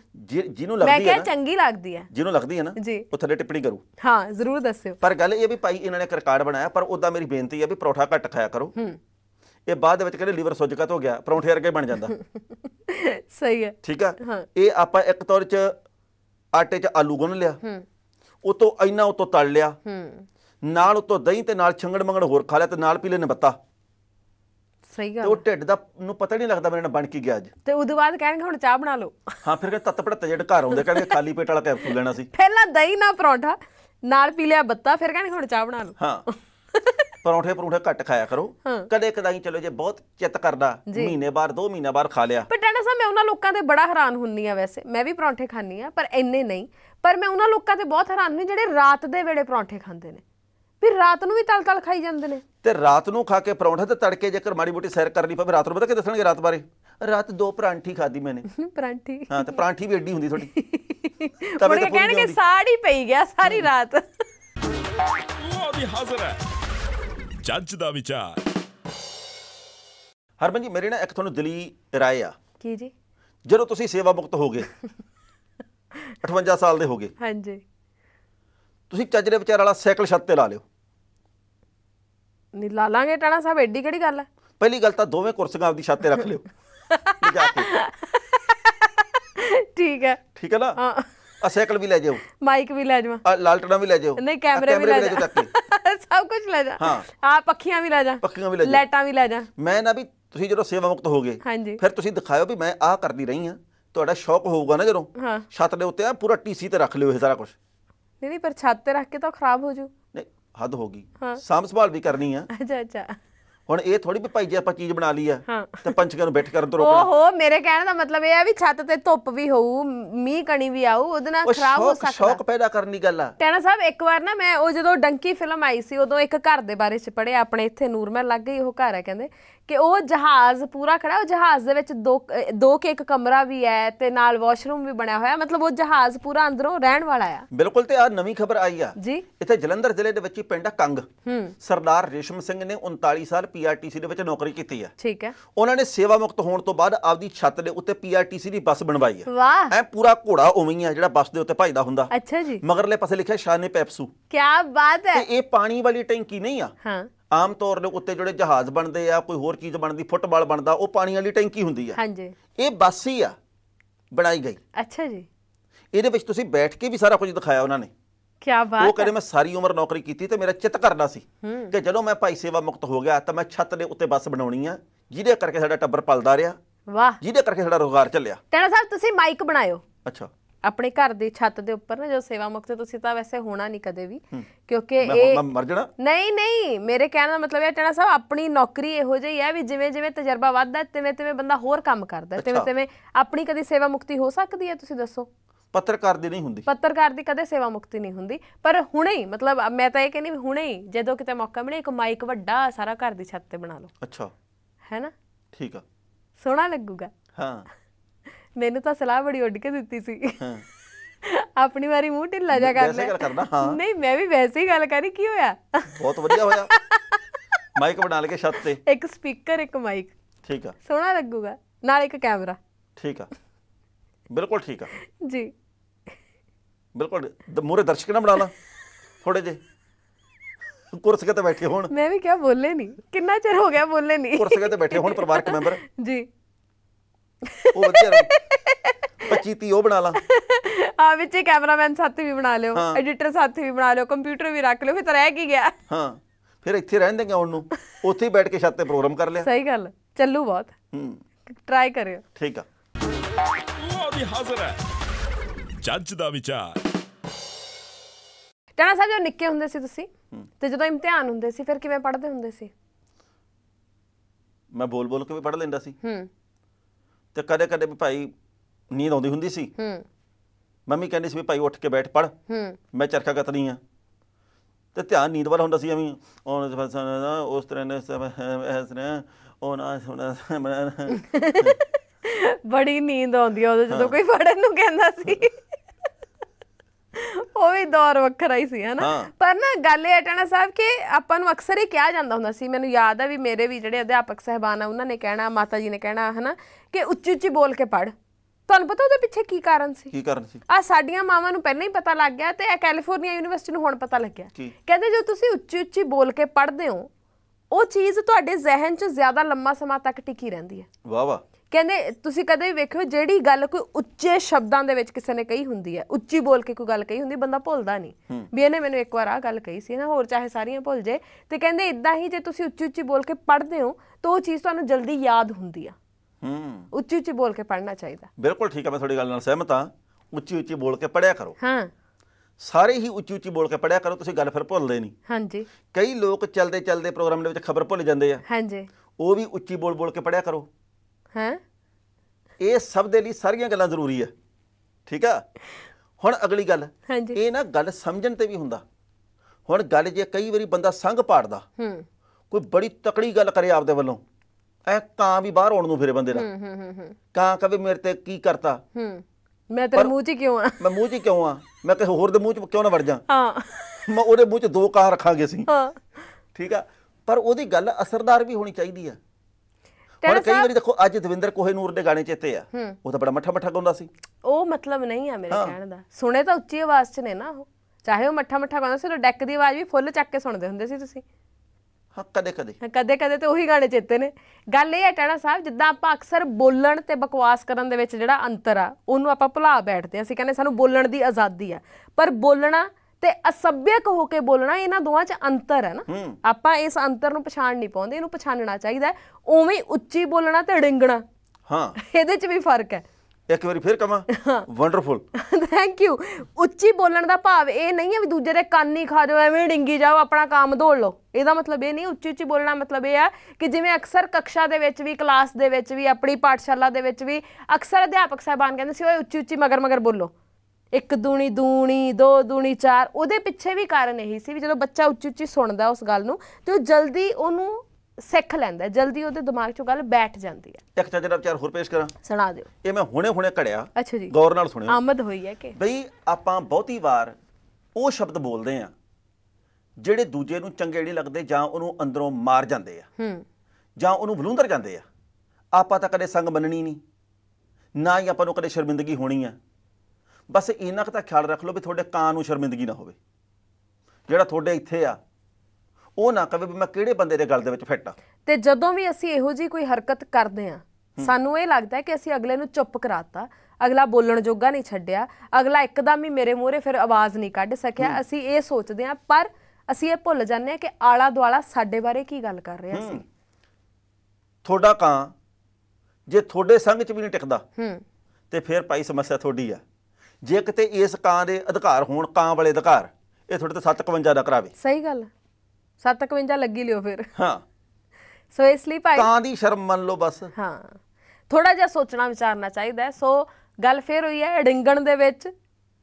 ਜਿਹਨੂੰ ਲੱਗਦੀ ਹੈ ਮੈਂ ਕਿਹਾ ਚੰਗੀ ਲੱਗਦੀ ਹੈ ਜਿਹਨੂੰ ਲੱਗਦੀ ਹੈ ਨਾ ਉਹ ਥੱਲੇ ਟਿੱਪਣੀ ਕਰੂ ਹਾਂ ਜ਼ਰੂਰ ਦੱਸਿਓ ਪਰ ਗੱਲ ਇਹ ਵੀ ਭਾਈ ਇਹਨਾਂ ਨੇ ਇੱਕ ਰਿਕਾਰਡ ਬਣਾਇਆ ਪਰ ਉਦਾਂ ਮੇਰੀ ਬੇਨਤੀ ਹੈ ਵੀ ਪਰੌਠਾ ਘੱਟ ਖਾਇਆ ਕਰੋ ਹੂੰ ਇਹ ਬਾਅਦ ਵਿੱਚ ਕਹਿੰਦੇ ਲੀਵਰ ਸੁੱਜ ਗਿਆ ਹੋ ਗਿਆ ਪਰੌਂਠੇ ਵਰਗੇ ਬਣ ਜਾਂਦਾ ਸਹੀ ਹੈ ਠੀਕ ਹਾਂ ਇਹ ਆਪਾਂ ਇੱਕ ਤੌਰ 'ਚ ਆਟੇ 'ਚ ਆਲੂ ਗੁੰਨ ਲਿਆ ਹੂੰ ਉਹ ਤੋਂ ਇੰਨਾ ਉਤੋਂ ਤੜ ਲਿਆ ਹੂੰ ਨਾਲ ਉਤੋਂ ਦਹੀਂ ਤੇ ਨਾਲ ਛੰਗੜ ਮੰਗੜ ਹੋਰ ਖਾ ਲਿਆ ਤੇ ਨਾਲ ਪੀ ਲੈ ਨਬੱਤਾ ਸਹੀ ਗੱਲ ਤੇ ਉਹ ਢਿੱਡ ਦਾ ਨੂੰ ਪਤਾ ਨਹੀਂ ਲੱਗਦਾ ਮੇਰੇ ਨਾਲ ਬਣ ਕੀ ਗਿਆ ਅੱਜ ਤੇ ਉਦੋਂ ਬਾਅਦ ਕਹਿਣਗੇ ਹੁਣ ਚਾਹ ਬਣਾ ਲਓ ਹਾਂ ਫਿਰ ਕਿ ਤਤਪੜ ਜਿਹੜੇ ਘਰ ਆਉਂਦੇ ਕਹਿੰਦੇ ਖਾਲੀ ਪੇਟ ਵਾਲਾ ਕੈਪਸੂਲ ਲੈਣਾ ਸੀ ਪਹਿਲਾਂ ਦਹੀਂ ਨਾਲ ਪਰੌਂਠਾ ਨਾਲ ਪੀ ਲਿਆ ਬੱਤਾ ਫਿਰ ਕਹਿੰਦੇ ਹੁਣ ਚਾਹ ਬਣਾ ਲਓ ਹਾਂ ਪਰੌਂਠੇ ਪਰੌਂਠੇ ਘੱਟ ਖਾਇਆ ਕਰੋ ਕਦੇ ਕਦਾਈ ਚਲੋ ਜੇ ਬਹੁਤ ਚਿੱਤ ਕਰਦਾ ਮਹੀਨੇ ਬਾਅਦ 2 ਮਹੀਨੇ ਬਾਅਦ ਖਾ ਲਿਆ ਪਰ ਸਾਹਿਬ ਮੈਂ ਉਹਨਾਂ ਲੋਕਾਂ ਤੇ ਬੜਾ ਹੈਰਾਨ ਹੁੰਨੀ ਆ ਵੈਸੇ ਮੈਂ ਵੀ ਪਰੌਂਠੇ ਖਾਣੀ ਆ ਪਰ ਇੰਨੇ ਨਹੀਂ ਪਰ ਮੈਂ ਉਹਨਾਂ ਲੋਕਾਂ ਤੇ ਬਹੁਤ ਹੈਰਾਨ ਨਹੀਂ ਜਿਹੜੇ ਰਾਤ ਦੇ ਵੇਲੇ ਪਰੌਂਠੇ ਖਾਂਦੇ ਨੇ ਫਿਰ ਰਾਤ ਨੂੰ ਵੀ ਤਲ-ਤਲ ਖਾਈ ਜਾਂਦੇ ਨੇ ਤੇ ਰਾਤ ਨੂੰ ਖਾ ਕੇ ਪਰੌਂਠੇ ਤੇ ਤੜਕੇ ਜੇਕਰ ਮਾੜੀ ਮੋਟੀ ਸੈਰ ਕਰਨੀ ਪਵੇ ਰਾਤ ਨੂੰ ਪਤਾ ਕੇ ਦੱਸਣਗੇ ਰਾਤ ਬਾਰੇ ਰਾਤ ਦੋ ਪਰਾਂਠੀ ਖਾਦੀ ਮੈਨੇ ਪਰਾਂਠੀ ਹਾਂ ਤੇ ਪਰਾਂਠੀ ਵੀ ਐਡੀ ਹੁੰਦੀ ਥੋੜੀ ਤਾਂ ਮੈਂ ਕਹਿਣਗੇ ਸਾੜੀ ਪਈ ਗਿਆ ਸਾਰੀ ਰਾਤ ਉਹ ਵੀ ਹਾਜ਼ਰ ਹੈ ਜੱਜ ਦਾ ਵਿਚਾਰ ਹਰਮਨ ਜੀ ਮੇਰੇ ਨਾਲ ਇੱਕ ਤੁਹਾਨੂੰ ਦਲੀ ਰਾਏ ਆ ਕੀ ਜੀ ਜਦੋਂ ਤੁਸੀਂ ਸੇਵਾ ਮੁਕਤ ਹੋ ਗਏ 58 ਸਾਲ ਦੇ ਹੋ ਗਏ ਹਾਂਜੀ ਤੁਸੀਂ ਚਜਰੇ ਵਿਚਾਰ ਵਾਲਾ ਸਾਈਕਲ ਛੱਤ ਤੇ ਲਾ ਲਿਓ ਨਹੀਂ ਲਾ ਲਾਂਗੇ ਟਾਣਾ ਸਾਹਿਬ ਐਡੀ ਕਿਹੜੀ ਗੱਲ ਹੈ ਪਹਿਲੀ ਗੱਲ ਤਾਂ ਦੋਵੇਂ ਕੁਰਸੀਆਂ ਆਪਦੀ ਛੱਤ ਤੇ ਰੱਖ ਲਿਓ ਠੀਕ ਹੈ ਠੀਕ ਹੈ ਨਾ ਹਾਂ ਆ ਸਾਈਕਲ ਵੀ ਲੈ ਜਾਓ ਮਾਈਕ ਵੀ ਲੈ ਜਾਵਾਂ ਲਾਲਟਣਾ ਵੀ ਲੈ ਜਾਓ ਨਹੀਂ ਕੈਮਰੇ ਵੀ ਲੈ ਜਾਓ ਸਭ ਕੁਝ ਲੈ ਜਾ ਹਾਂ ਆ ਪੱਖੀਆਂ ਵੀ ਲੈ ਜਾ ਪੱਖੀਆਂ ਵੀ ਲੈ ਜਾ ਲਾਈਟਾਂ ਵੀ ਲੈ ਜਾ ਮੈਂ ਨਾ ਵੀ ਤੁਸੀਂ ਜਦੋਂ ਸੇਵਾ ਮੁਕਤ ਹੋ ਗਏ ਫਿਰ ਤੁਸੀਂ ਦਿਖਾਇਓ ਵੀ ਮੈਂ ਆ ਕਰਦੀ ਰਹੀ ਹਾਂ ਤੁਹਾਡਾ ਸ਼ੌਕ ਹੋਊਗਾ ਨਾ ਜਦੋਂ ਹਾਂ ਛੱਤ ਦੇ ਉੱਤੇ ਆ ਪੂਰਾ ਟੀਸੀ ਤੇ ਰੱਖ ਲਿਓ ਇਹ ਸਾਰਾ ਕੁਝ ਨਹੀਂ ਨਹੀਂ ਪਰ ਛੱਤ ਤੇ ਰੱਖ ਕੇ ਤਾਂ ਖਰਾਬ ਹੋ ਜੂ ਨਹੀਂ ਹੱਦ ਹੋ ਗਈ ਸਾਮ ਸੰਭਾਲ ਵੀ ਕਰਨੀ ਆ ਅੱਛਾ ਅੱਛਾ ਹੁਣ ਇਹ ਥੋੜੀ ਵੀ ਭਾਈ ਜੇ ਆਪਾਂ ਚੀਜ਼ ਬਣਾ ਲਈ ਆ ਤੇ ਪੰਛੀਆਂ ਨੂੰ ਬੈਠ ਕਰਨ ਤੋਂ ਰੋਕਣਾ ਓਹੋ ਮੇਰੇ ਕਹਿਣ ਦਾ ਮਤਲਬ ਇਹ ਆ ਵੀ ਛੱਤ ਤੇ ਧੁੱਪ ਵੀ ਹੋਊ ਮੀਂਹ ਕਣੀ ਵੀ ਆਊ ਉਹਦੇ ਨਾਲ ਖਰਾਬ ਹੋ ਸਕਦਾ ਸ਼ੌਕ ਪੈਦਾ ਕਰਨ ਦੀ ਗੱਲ ਆ ਟੈਣਾ ਸਾਹਿਬ ਇੱਕ ਵਾਰ ਨਾ ਮੈਂ ਉਹ ਜਦੋਂ ਡੰਕੀ ਫਿਲਮ ਆਈ ਸੀ ਉਦੋਂ ਇੱਕ ਘਰ ਦੇ ਬਾਰੇ ਚ ਪੜਿਆ ਆਪਣੇ ਇੱਥੇ ਨੂਰਮਹਿਲ ਲੱਗ ਗਈ ਉਹ ਘਰ ਆ ਕਹਿੰਦੇ ਕਿ ਉਹ ਜਹਾਜ਼ ਪੂਰਾ ਖੜਾ ਉਹ ਜਹਾਜ਼ ਦੇ ਵਿੱਚ ਦੋ ਦੋ ਕੇ ਇੱਕ ਕਮਰਾ ਵੀ ਹੈ ਤੇ ਨਾਲ ਵਾਸ਼ਰੂਮ ਵੀ ਬਣਿਆ ਹੋਇਆ ਮਤਲਬ ਉਹ ਜਹਾਜ਼ ਪੂਰਾ ਅੰਦਰੋਂ ਰਹਿਣ ਵਾਲਾ ਆ ਬਿਲਕੁਲ ਤੇ ਆ ਨਵੀਂ ਖਬਰ ਆਈ ਆ ਜੀ ਇੱਥੇ ਜਲੰਧਰ ਜ਼ਿਲ੍ਹੇ ਦੇ ਵਿੱਚ ਪਿੰਡ ਕੰਗ ਸਰਦਾਰ ਰੇਸ਼ਮ ਸਿੰਘ ਨੇ 39 ਸਾਲ ਪੀਆਰਟੀਸੀ ਦੇ ਵਿੱਚ ਨੌਕਰੀ ਕੀਤੀ ਆ ਠੀਕ ਹੈ ਉਹਨਾਂ ਨੇ ਸੇਵਾ ਮੁਕਤ ਹੋਣ ਤੋਂ ਬਾਅਦ ਆਪਦੀ ਛੱਤ ਦੇ ਉੱਤੇ ਪੀਆਰਟੀਸੀ ਦੀ ਬੱਸ ਬਣਵਾਈ ਆ ਵਾਹ ਐ ਪੂਰਾ ਘੋੜਾ ਉਵੇਂ ਹੀ ਆ ਜਿਹੜਾ ਬੱਸ ਦੇ ਉੱਤੇ ਭਜਦਾ ਹੁੰਦਾ ਅੱਛਾ ਜੀ ਮਗਰਲੇ ਪਾਸੇ ਲਿਖਿਆ ਸ਼ਾਨੇ ਪੈਪਸੂ ਕੀ ਬਾਤ ਹੈ ਤੇ ਇਹ ਪਾਣੀ ਵਾਲੀ ਟੈਂਕੀ ਨਹੀਂ ਆ ਹਾਂ ਆਮ ਤੌਰ 'ਤੇ ਉੱਤੇ ਜਿਹੜੇ ਜਹਾਜ਼ ਬਣਦੇ ਆ ਕੋਈ ਹੋਰ ਚੀਜ਼ ਬਣਦੀ ਫੁੱਟਬਾਲ ਬਣਦਾ ਉਹ ਪਾਣੀ ਵਾਲੀ ਟੈਂਕੀ ਹੁੰਦੀ ਆ ਹਾਂਜੀ ਇਹ ਬਾਸੀ ਆ ਬਣਾਈ ਗਈ ਅੱਛਾ ਜੀ ਇਹਦੇ ਵਿੱਚ ਤੁਸੀਂ ਬੈਠ ਕੇ ਵੀ ਸਾਰਾ ਕੁਝ ਦਿਖਾਇਆ ਉਹਨਾਂ ਨੇ ਕੀ ਬਾਤ ਉਹ ਕਹਿੰਦੇ ਮੈਂ ਸਾਰੀ ਉਮਰ ਨੌਕਰੀ ਕੀਤੀ ਤੇ ਮੇਰਾ ਚਿੱਤ ਕਰਦਾ ਸੀ ਕਿ ਜਦੋਂ ਮੈਂ ਭਾਈ ਸੇਵਾ ਮੁਕਤ ਹੋ ਗਿਆ ਤਾਂ ਮੈਂ ਛੱਤ ਦੇ ਉੱਤੇ ਬੱਸ ਬਣਾਉਣੀ ਆ ਜਿਹਦੇ ਕਰਕੇ ਸਾਡਾ ਟੱਬਰ ਪਲਦਾ ਰਿਹਾ ਵਾਹ ਜਿਹਦੇ ਕਰਕੇ ਸਾਡਾ ਰੋਜ਼ਗਾਰ ਚੱਲਿਆ ਟੈਣਾ ਸਾਹਿਬ ਤੁਸੀਂ ਮਾਈਕ ਬਣਾਇਓ ਅੱਛਾ ਆਪਣੇ ਘਰ ਦੀ ਛੱਤ ਦੇ ਉੱਪਰ ਨਾ ਜੋ ਸੇਵਾ ਮੁਕਤ ਤੁਸੀਂ ਤਾਂ ਵੈਸੇ ਹੋਣਾ ਨਹੀਂ ਕਦੇ ਵੀ ਕਿਉਂਕਿ ਇਹ ਮਰ ਜਾਣਾ ਨਹੀਂ ਨਹੀਂ ਮੇਰੇ ਕਹਿਣ ਦਾ ਮਤਲਬ ਇਹ ਟਣਾ ਸਾਹਿਬ ਆਪਣੀ ਨੌਕਰੀ ਇਹੋ ਜਿਹੀ ਹੈ ਵੀ ਜਿਵੇਂ ਜਿਵੇਂ ਤਜਰਬਾ ਵੱਧਦਾ ਤਿਵੇਂ ਤਿਵੇਂ ਬੰਦਾ ਹੋਰ ਕੰਮ ਕਰਦਾ ਤਿਵੇਂ ਤਿਵੇਂ ਆਪਣੀ ਕਦੀ ਸੇਵਾ ਮੁਕਤੀ ਹੋ ਸਕਦੀ ਹੈ ਤੁਸੀਂ ਦੱਸੋ ਪੱਤਰਕਾਰ ਦੀ ਨਹੀਂ ਹੁੰਦੀ ਪੱਤਰਕਾਰ ਦੀ ਕਦੇ ਸੇਵਾ ਮੁਕਤੀ ਨਹੀਂ ਹੁੰਦੀ ਪਰ ਹੁਣੇ ਹੀ ਮਤਲਬ ਮੈਂ ਤਾਂ ਇਹ ਕਹਿੰਦੀ ਹੁਣੇ ਹੀ ਜਦੋਂ ਕਿਤੇ ਮੌਕਾ ਮਿਲੇ ਇੱਕ ਮਾਈਕ ਵੱਡਾ ਸਾਰਾ ਘਰ ਦੀ ਛੱਤ ਤੇ ਬਣਾ ਲਓ ਅੱਛਾ ਹੈ ਨਾ ਠੀਕ ਆ ਸੋਹਣਾ ਲੱਗੂਗਾ ਹਾਂ ਮੈਨੂੰ ਤਾਂ ਸਲਾਹ ਬੜੀ ਉੱਡ ਕੇ ਦਿੱਤੀ ਸੀ ਆਪਣੀ ਵਾਰੀ ਮੂੰਹ ਢਿੱਲਾ ਜਾ ਕਰ ਲੈ ਕਰਨਾ ਨਹੀਂ ਮੈਂ ਵੀ ਵੈਸੇ ਹੀ ਗੱਲ ਕਰੀ ਕੀ ਹੋਇਆ ਬਹੁਤ ਵਧੀਆ ਹੋਇਆ ਮਾਈਕ ਬਣਾ ਲ ਕੇ ਛੱਤ ਤੇ ਇੱਕ ਸਪੀਕਰ ਇੱਕ ਮਾਈਕ ਠੀਕ ਆ ਸੋਹਣਾ ਲੱਗੂਗਾ ਨਾਲ ਇੱਕ ਕੈਮਰਾ ਠੀਕ ਆ ਬਿਲਕੁਲ ਠੀਕ ਆ ਜੀ ਬਿਲਕੁਲ ਮੂਰੇ ਦਰਸ਼ਕ ਨਾ ਬਣਾ ਲਾ ਥੋੜੇ ਜੇ ਕੁਰਸੀ ਤੇ ਬੈਠੇ ਹੋਣ ਮੈਂ ਵੀ ਕਿਹਾ ਬੋਲੇ ਨਹੀਂ ਕਿੰਨਾ ਚਿਰ ਹੋ ਗਿਆ ਬੋਲੇ ਨਹੀਂ ਕੁਰਸੀ ਤੇ ਬੈਠੇ ਹੋਣ ਪਰਿਵਾਰਕ ਮੈਂਬਰ ਜੀ ਉਹ ਵਧੀਆ 25 ਤੀ ਉਹ ਬਣਾ ਲਾ ਆ ਇੱਕ ਕੈਮਰਾਮੈਨ ਸਾਥੀ ਵੀ ਬਣਾ ਲਿਓ ਐਡੀਟਰ ਸਾਥੀ ਵੀ ਬਣਾ ਲਿਓ ਕੰਪਿਊਟਰ ਵੀ ਰੱਖ ਲਿਓ ਫਿਰ ਤਾਂ ਰਹਿ ਕੀ ਗਿਆ ਹਾਂ ਫਿਰ ਇੱਥੇ ਰਹਿਣ ਦੇਗੇ ਹੁਣ ਨੂੰ ਉੱਥੇ ਹੀ ਬੈਠ ਕੇ ਛੱਤ ਤੇ ਪ੍ਰੋਗਰਾਮ ਕਰ ਲਿਆ ਸਹੀ ਗੱਲ ਚੱਲੂ ਬਹੁਤ ਹੂੰ ਟਰਾਈ ਕਰਿਓ ਠੀਕ ਆ ਉਹ ਵੀ ਹਾਜ਼ਰ ਹੈ ਜੱਜ ਦਾ ਵਿਚਾਰ ਟਾਣਾ ਸਾਹਿਬ ਜਦੋਂ ਨਿੱਕੇ ਹੁੰਦੇ ਸੀ ਤੁਸੀਂ ਤੇ ਜਦੋਂ ਇਮਤਿਹਾਨ ਹੁੰਦੇ ਸੀ ਫਿਰ ਕਿਵੇਂ ਪੜ੍ਹਦੇ ਹੁੰਦੇ ਸੀ ਮੈਂ ਬੋਲ ਬੋਲ ਕੇ ਵੀ ਪੜ੍ਹ ਲੈਂਦਾ ਸੀ ਹੂੰ ਤੇ ਕਦੇ ਕਦੇ ਵੀ ਭਾਈ ਨੀਂਦ ਆਉਂਦੀ ਹੁੰਦੀ ਸੀ ਹੂੰ ਮੰਮੀ ਕਹਿੰਦੀ ਸੀ ਵੀ ਭਾਈ ਉੱਠ ਕੇ ਬੈਠ ਪੜ ਹੂੰ ਮੈਂ ਚਰਖਾ ਕਤਨੀ ਆ ਤੇ ਧਿਆਨ ਨੀਂਦ ਵਾਲਾ ਹੁੰਦਾ ਸੀ ਐਵੇਂ ਔਨ ਉਸ ਤਰ੍ਹਾਂ ਦੇ ਸਭ ਐਸ ਨੇ ਉਹ ਨਾ ਸੁਣਾ ਬੜੀ ਨੀਂਦ ਆਉਂਦੀ ਆ ਉਹਦੇ ਜਦੋਂ ਕੋਈ ਫੜਨ ਨੂੰ ਕਹਿੰਦਾ ਸੀ ਉਹ ਵੀ ਦੌਰ ਵੱਖਰਾ ਹੀ ਸੀ ਹਨਾ ਪਰ ਨਾ ਗੱਲ ਇਹ ਟਾਣਾ ਸਾਹਿਬ ਕਿ ਆਪਾਂ ਨੂੰ ਅਕਸਰ ਹੀ ਕਿਹਾ ਜਾਂਦਾ ਹੁੰਦਾ ਸੀ ਮੈਨੂੰ ਯਾਦ ਆ ਵੀ ਮੇਰੇ ਵੀ ਜਿਹੜੇ ਅਧਿਆਪਕ ਸਹਿਬਾਨ ਆ ਉਹਨਾਂ ਨੇ ਕਹਿਣਾ ਮਾਤਾ ਜੀ ਨੇ ਕਹਿਣਾ ਹਨਾ ਕਿ ਉੱਚੀ ਉੱਚੀ ਬੋਲ ਕੇ ਪੜ ਤੁਹਾਨੂੰ ਪਤਾ ਉਹਦੇ ਪਿੱਛੇ ਕੀ ਕਾਰਨ ਸੀ ਕੀ ਕਾਰਨ ਸੀ ਆ ਸਾਡੀਆਂ ਮਾਵਾਂ ਨੂੰ ਪਹਿਲਾਂ ਹੀ ਪਤਾ ਲੱਗ ਗਿਆ ਤੇ ਕੈਲੀਫੋਰਨੀਆ ਯੂਨੀਵਰਸਿਟੀ ਨੂੰ ਹੁਣ ਪਤਾ ਲੱਗਿਆ ਕਹਿੰਦੇ ਜੋ ਤੁਸੀਂ ਉੱਚੀ ਉੱਚੀ ਬੋਲ ਕੇ ਪੜਦੇ ਹੋ ਉਹ ਚੀਜ਼ ਤੁਹਾਡੇ ਜ਼ਿਹਨ 'ਚ ਜ਼ਿਆਦਾ ਲੰਮਾ ਸਮਾਂ ਤੱਕ ਟਿਕੀ ਰਹਿੰਦੀ ਹੈ ਵਾਹ ਵਾਹ ਕਹਿੰਦੇ ਤੁਸੀਂ ਕਦੇ ਵੀ ਵੇਖਿਓ ਜਿਹੜੀ ਗੱਲ ਕੋਈ ਉੱਚੇ ਸ਼ਬਦਾਂ ਦੇ ਵਿੱਚ ਕਿਸੇ ਨੇ ਕਹੀ ਹੁੰਦੀ ਹੈ ਉੱਚੀ ਬੋਲ ਕੇ ਕੋਈ ਗੱਲ ਕਹੀ ਹੁੰਦੀ ਬੰਦਾ ਭੁੱਲਦਾ ਨਹੀਂ ਵੀ ਇਹਨੇ ਮੈਨੂੰ ਇੱਕ ਵਾਰ ਆ ਗੱਲ ਕਹੀ ਸੀ ਨਾ ਹੋਰ ਚਾਹੇ ਸਾਰੀਆਂ ਭੁੱਲ ਜੇ ਤੇ ਕਹਿੰਦੇ ਇਦਾਂ ਹੀ ਜੇ ਤੁਸੀਂ ਉੱਚੀ ਉੱਚੀ ਬੋਲ ਕੇ ਪੜ੍ਹਦੇ ਹੋ ਤਾਂ ਉਹ ਚੀਜ਼ ਤੁਹਾਨੂੰ ਜਲਦੀ ਯਾਦ ਹੁੰਦੀ ਆ ਹੂੰ ਉੱਚੀ ਉੱਚੀ ਬੋਲ ਕੇ ਪੜ੍ਹਨਾ ਚਾਹੀਦਾ ਬਿਲਕੁਲ ਠੀਕ ਹੈ ਮੈਂ ਤੁਹਾਡੀ ਗੱਲ ਨਾਲ ਸਹਿਮਤ ਹਾਂ ਉੱਚੀ ਉੱਚੀ ਬੋਲ ਕੇ ਪੜਿਆ ਕਰੋ ਹਾਂ ਸਾਰੇ ਹੀ ਉੱਚੀ ਉੱਚੀ ਬੋਲ ਕੇ ਪੜਿਆ ਕਰੋ ਤੁਸੀਂ ਗੱਲ ਫਿਰ ਭੁੱਲਦੇ ਨਹੀਂ ਹਾਂਜੀ ਕਈ ਲੋਕ ਚਲਦੇ ਚਲਦੇ ਪ੍ਰੋਗਰਾਮ ਦੇ ਵਿੱਚ ਖਬਰ ਭੁੱਲ ਜਾਂਦੇ ਆ ਹਾਂਜੀ ਉਹ ਵੀ ਉੱਚੀ ਬੋਲ ਬੋਲ ਕੇ ਪੜਿਆ ਕਰੋ ਹੈ ਇਹ ਸਭ ਦੇ ਲਈ ਸਾਰੀਆਂ ਗੱਲਾਂ ਜ਼ਰੂਰੀ ਆ ਠੀਕ ਆ ਹੁਣ ਅਗਲੀ ਗੱਲ ਇਹ ਨਾ ਗੱਲ ਸਮਝਣ ਤੇ ਵੀ ਹੁੰਦਾ ਹੁਣ ਗੱਲ ਜੇ ਕਈ ਵਾਰੀ ਬੰਦਾ ਸੰਗ ਪਾੜਦਾ ਹੂੰ ਕੋਈ ਬੜੀ ਤਕੜੀ ਗੱਲ ਕਰੇ ਆਪਦੇ ਵੱਲੋਂ ਐ ਕਾਂ ਵੀ ਬਾਹਰ ਆਉਣ ਨੂੰ ਫਿਰੇ ਬੰਦੇ ਦਾ ਹੂੰ ਹੂੰ ਹੂੰ ਕਾਂ ਕਵੇ ਮੇਰੇ ਤੇ ਕੀ ਕਰਤਾ ਹੂੰ ਮੈਂ ਤੇਰੇ ਮੂੰਹ 'ਚ ਕਿਉਂ ਆ ਮੈਂ ਮੂੰਹ 'ਚ ਕਿਉਂ ਆ ਮੈਂ ਕਿਸੇ ਹੋਰ ਦੇ ਮੂੰਹ 'ਚ ਕਿਉਂ ਨਾ ਵੜ ਜਾ ਹਾਂ ਮੈਂ ਉਹਦੇ ਮੂੰਹ 'ਚ ਦੋ ਕਾਂ ਰੱਖਾਂਗੇ ਸੀ ਹਾਂ ਠੀਕ ਆ ਪਰ ਉਹਦੀ ਗੱਲ ਅਸਰਦਾਰ ਵੀ ਹੋਣੀ ਚਾਹੀਦੀ ਆ ਪਰ ਕਈ ਵਾਰੀ ਦੇਖੋ ਅੱਜ ਦਵਿੰਦਰ ਕੋਹੇਨੂਰ ਦੇ ਗਾਣੇ ਚੇਤੇ ਆ ਉਹ ਤਾਂ ਬੜਾ ਮੱਠਾ ਮੱਠਾ ਗਾਉਂਦਾ ਸੀ ਉਹ ਮਤਲਬ ਨਹੀਂ ਆ ਮੇਰੇ ਕਹਿਣ ਦਾ ਸੁਣੇ ਤਾਂ ਉੱਚੀ ਆਵਾਜ਼ 'ਚ ਨੇ ਨਾ ਉਹ ਚਾਹੇ ਉਹ ਮੱਠਾ ਮੱਠਾ ਗਾਉਂਦਾ ਸੀ ਉਹ ਡੈਕ ਦੀ ਆਵਾਜ਼ ਵੀ ਫੁੱਲ ਚੱਕ ਕੇ ਸੁਣਦੇ ਹੁੰਦੇ ਸੀ ਤੁਸੀਂ ਹਾਂ ਕਦੇ ਕਦੇ ਕਦੇ ਕਦੇ ਤੇ ਉਹੀ ਗਾਣੇ ਚੇਤੇ ਨੇ ਗੱਲ ਇਹ ਹੈ ਟਾਣਾ ਸਾਹਿਬ ਜਿੱਦਾਂ ਆਪਾਂ ਅਕਸਰ ਬੋਲਣ ਤੇ ਬਕਵਾਸ ਕਰਨ ਦੇ ਵਿੱਚ ਜਿਹੜਾ ਅੰਤਰ ਆ ਉਹਨੂੰ ਆਪਾਂ ਭੁਲਾ ਬੈਠਦੇ ਆ ਅਸੀਂ ਕਹਿੰਦੇ ਸਾਨੂੰ ਬੋਲਣ ਦੀ ਆਜ਼ਾਦੀ ਆ ਪਰ ਬੋਲਣਾ ਤੇ ਅਸਭਿਅਕ ਹੋ ਕੇ ਬੋਲਣਾ ਇਹਨਾਂ ਦੋਵਾਂ 'ਚ ਅੰਤਰ ਹੈ ਨਾ ਆਪਾਂ ਇਸ ਅੰਤਰ ਨੂੰ ਪਛਾਣ ਨਹੀਂ ਪਾਉਂਦੇ ਇਹਨੂੰ ਪਛਾਣਨਾ ਚਾਹੀਦਾ ਉਵੇਂ ਉੱਚੀ ਬੋਲਣਾ ਤੇ ਡਿੰਗਣਾ ਹਾਂ ਇਹਦੇ 'ਚ ਵੀ ਫਰਕ ਹੈ ਇੱਕ ਵਾਰੀ ਫਿਰ ਕਮਾ ਵੰਡਰਫੁਲ ਥੈਂਕ ਯੂ ਉੱਚੀ ਬੋਲਣ ਦਾ ਭਾਵ ਇਹ ਨਹੀਂ ਹੈ ਵੀ ਦੂਜੇ ਦੇ ਕੰਨ ਹੀ ਖਾ ਜਾਓ ਐਵੇਂ ਡਿੰਗੀ ਜਾਓ ਆਪਣਾ ਕੰਮ ਧੋੜ ਲਓ ਇਹਦਾ ਮਤਲਬ ਇਹ ਨਹੀਂ ਉੱਚੀ ਉੱਚੀ ਬੋਲਣਾ ਮਤਲਬ ਇਹ ਆ ਕਿ ਜਿਵੇਂ ਅਕਸਰ ਕਕਸ਼ਾ ਦੇ ਵਿੱਚ ਵੀ ਕਲਾਸ ਦੇ ਵਿੱਚ ਵੀ ਆਪਣੀ ਪਾਠਸ਼ਾਲਾ ਦੇ ਵਿੱਚ ਵੀ ਅਕਸਰ ਅਧਿਆਪਕ ਸਾਹਿਬਾਨ ਕਹਿੰਦੇ ਸੀ ਓਏ ਉੱਚੀ ਉੱਚੀ ਮਗਰ ਮਗਰ ਬੋਲੋ ਇੱਕ ਦੂਣੀ ਦੂਣੀ ਦੋ ਦੂਣੀ ਚਾਰ ਉਹਦੇ ਪਿੱਛੇ ਵੀ ਕਾਰਨ ਇਹੀ ਸੀ ਵੀ ਜਦੋਂ ਬੱਚਾ ਉੱਚੀ ਉੱਚੀ ਸੁਣਦਾ ਉਸ ਗੱਲ ਨੂੰ ਤੇ ਉਹ ਜਲਦੀ ਉਹਨੂੰ ਸਿੱਖ ਲੈਂਦਾ ਜਲਦੀ ਉਹਦੇ ਦਿਮਾਗ 'ਚ ਗੱਲ ਬੈਠ ਜਾਂਦੀ ਹੈ ਇੱਕ ਚਾਚਾ ਦਾ ਵਿਚਾਰ ਹੋਰ ਪੇਸ਼ ਕਰਾਂ ਸੁਣਾ ਦਿਓ ਇਹ ਮੈਂ ਹੁਣੇ ਹੁਣੇ ਘੜਿਆ ਅੱਛਾ ਜੀ ਗੌਰ ਨਾਲ ਸੁਣਿਓ ਆਮਦ ਹੋਈ ਹੈ ਕਿ ਬਈ ਆਪਾਂ ਬਹੁਤੀ ਵਾਰ ਉਹ ਸ਼ਬਦ ਬੋਲਦੇ ਆ ਜਿਹੜੇ ਦੂਜੇ ਨੂੰ ਚੰਗੇ ਨਹੀਂ ਲੱਗਦੇ ਜਾਂ ਉਹਨੂੰ ਅੰਦਰੋਂ ਮਾਰ ਜਾਂਦੇ ਆ ਹੂੰ ਜਾਂ ਉਹਨੂੰ ਬਲੂੰਦਰ ਜਾਂਦੇ ਆ ਆਪਾਂ ਤਾਂ ਕਦੇ ਸੰਗ ਮੰਨਣੀ ਨਹੀਂ ਨਾ ਹੀ ਆਪਾਂ ਨੂੰ ਕਦੇ ਸ਼ਰਮਿੰਦਗੀ ਹੋਣੀ ਆ ਬਸ ਇਨਾਕ ਕੁ ਤਾਂ ਖਿਆਲ ਰੱਖ ਲਓ ਵੀ ਤੁਹਾਡੇ ਕਾਂ ਨੂੰ ਸ਼ਰਮਿੰਦਗੀ ਨਾ ਹੋਵੇ ਜਿਹੜਾ ਤੁਹਾਡੇ ਇੱਥੇ ਆ ਉਹ ਨਾ ਕਹੇ ਵੀ ਮੈਂ ਕਿਹੜੇ ਬੰਦੇ ਦੇ ਗੱਲ ਦੇ ਵਿੱਚ ਫਿੱਟ ਆ ਤੇ ਜਦੋਂ ਵੀ ਅਸੀਂ ਇਹੋ ਜੀ ਕੋਈ ਹਰਕਤ ਕਰਦੇ ਆ ਸਾਨੂੰ ਇਹ ਲੱਗਦਾ ਕਿ ਅਸੀਂ ਅਗਲੇ ਨੂੰ ਚੁੱਪ ਕਰਾਤਾ ਅਗਲਾ ਬੋਲਣ ਜੋਗਾ ਨਹੀਂ ਛੱਡਿਆ ਅਗਲਾ ਇੱਕਦਮ ਹੀ ਮੇਰੇ ਮੂਹਰੇ ਫਿਰ ਆਵਾਜ਼ ਨਹੀਂ ਕੱਢ ਸਕਿਆ ਅਸੀਂ ਇਹ ਸੋਚਦੇ ਆ ਪਰ ਅਸੀਂ ਇਹ ਭੁੱਲ ਜਾਂਦੇ ਆ ਕਿ ਆਲਾ ਦੁਆਲਾ ਸਾਡੇ ਬਾਰੇ ਕੀ ਗੱਲ ਕਰ ਰਿਹਾ ਸੀ ਤੁਹਾਡਾ ਕਾਂ ਜੇ ਤੁਹਾਡੇ ਸੰਗ ਚ ਵੀ ਨਹੀਂ ਟਿਕਦਾ ਹੂੰ ਤੇ ਫਿਰ ਭਾਈ ਸਮੱਸਿਆ ਤੁਹਾਡੀ ਆ ਜੇ ਕਿਤੇ ਇਸ ਕਾਂ ਦੇ ਅਧਿਕਾਰ ਹੋਣ ਕਾਂ ਵਾਲੇ ਅਧਿਕਾਰ ਇਹ ਤੁਹਾਡੇ ਤੋਂ 57 ਦਾ ਕਰਾਵੇ ਸਹੀ ਗੱਲ 57 ਲੱਗੀ ਲਿਓ ਫਿਰ ਹਾਂ ਸੋ ਇਸ ਲਈ ਭਾਈ ਕਾਂ ਦੀ ਸ਼ਰਮ ਮੰਨ ਲਓ ਬਸ ਹਾਂ ਥੋੜਾ ਜਿਹਾ ਸੋਚਣਾ ਵਿਚਾਰਨਾ ਚਾਹੀਦਾ ਸੋ ਗੱਲ ਫੇਰ ਹੋਈ ਹੈ ਡਿੰਗਣ ਦੇ ਵਿੱਚ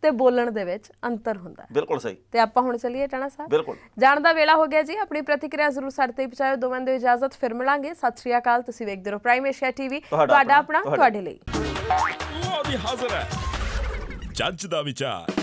ਤੇ ਬੋਲਣ ਦੇ ਵਿੱਚ ਅੰਤਰ ਹੁੰਦਾ ਹੈ ਬਿਲਕੁਲ ਸਹੀ ਤੇ ਆਪਾਂ ਹੁਣ ਚੱਲੀਏ ਟਾਣਾ ਸਾਹਿਬ ਬਿਲਕੁਲ ਜਾਣ ਦਾ ਵੇਲਾ ਹੋ ਗਿਆ ਜੀ ਆਪਣੀ ਪ੍ਰਤੀਕਿਰਿਆ ਜ਼ਰੂਰ ਸਾਡੇ ਤੇ ਪਹੁੰਚਾਓ ਦੋਵਾਂ ਦੇ ਇਜਾਜ਼ਤ ਫਿਰ ਮਿਲਾਂਗੇ ਸਤਿ ਸ਼੍ਰੀ ਅਕਾਲ ਤੁਸੀਂ ਵੇਖਦੇ ਰਹੋ ਪ੍ਰਾਈਮ ਏਸ਼ੀਆ ਟੀਵੀ ਤੁਹਾਡਾ ਆਪਣਾ ਤੁਹਾਡੇ ਲਈ ਉਹ ਵੀ ਹਾਜ਼ਰ ਹੈ ジャッジみちゃん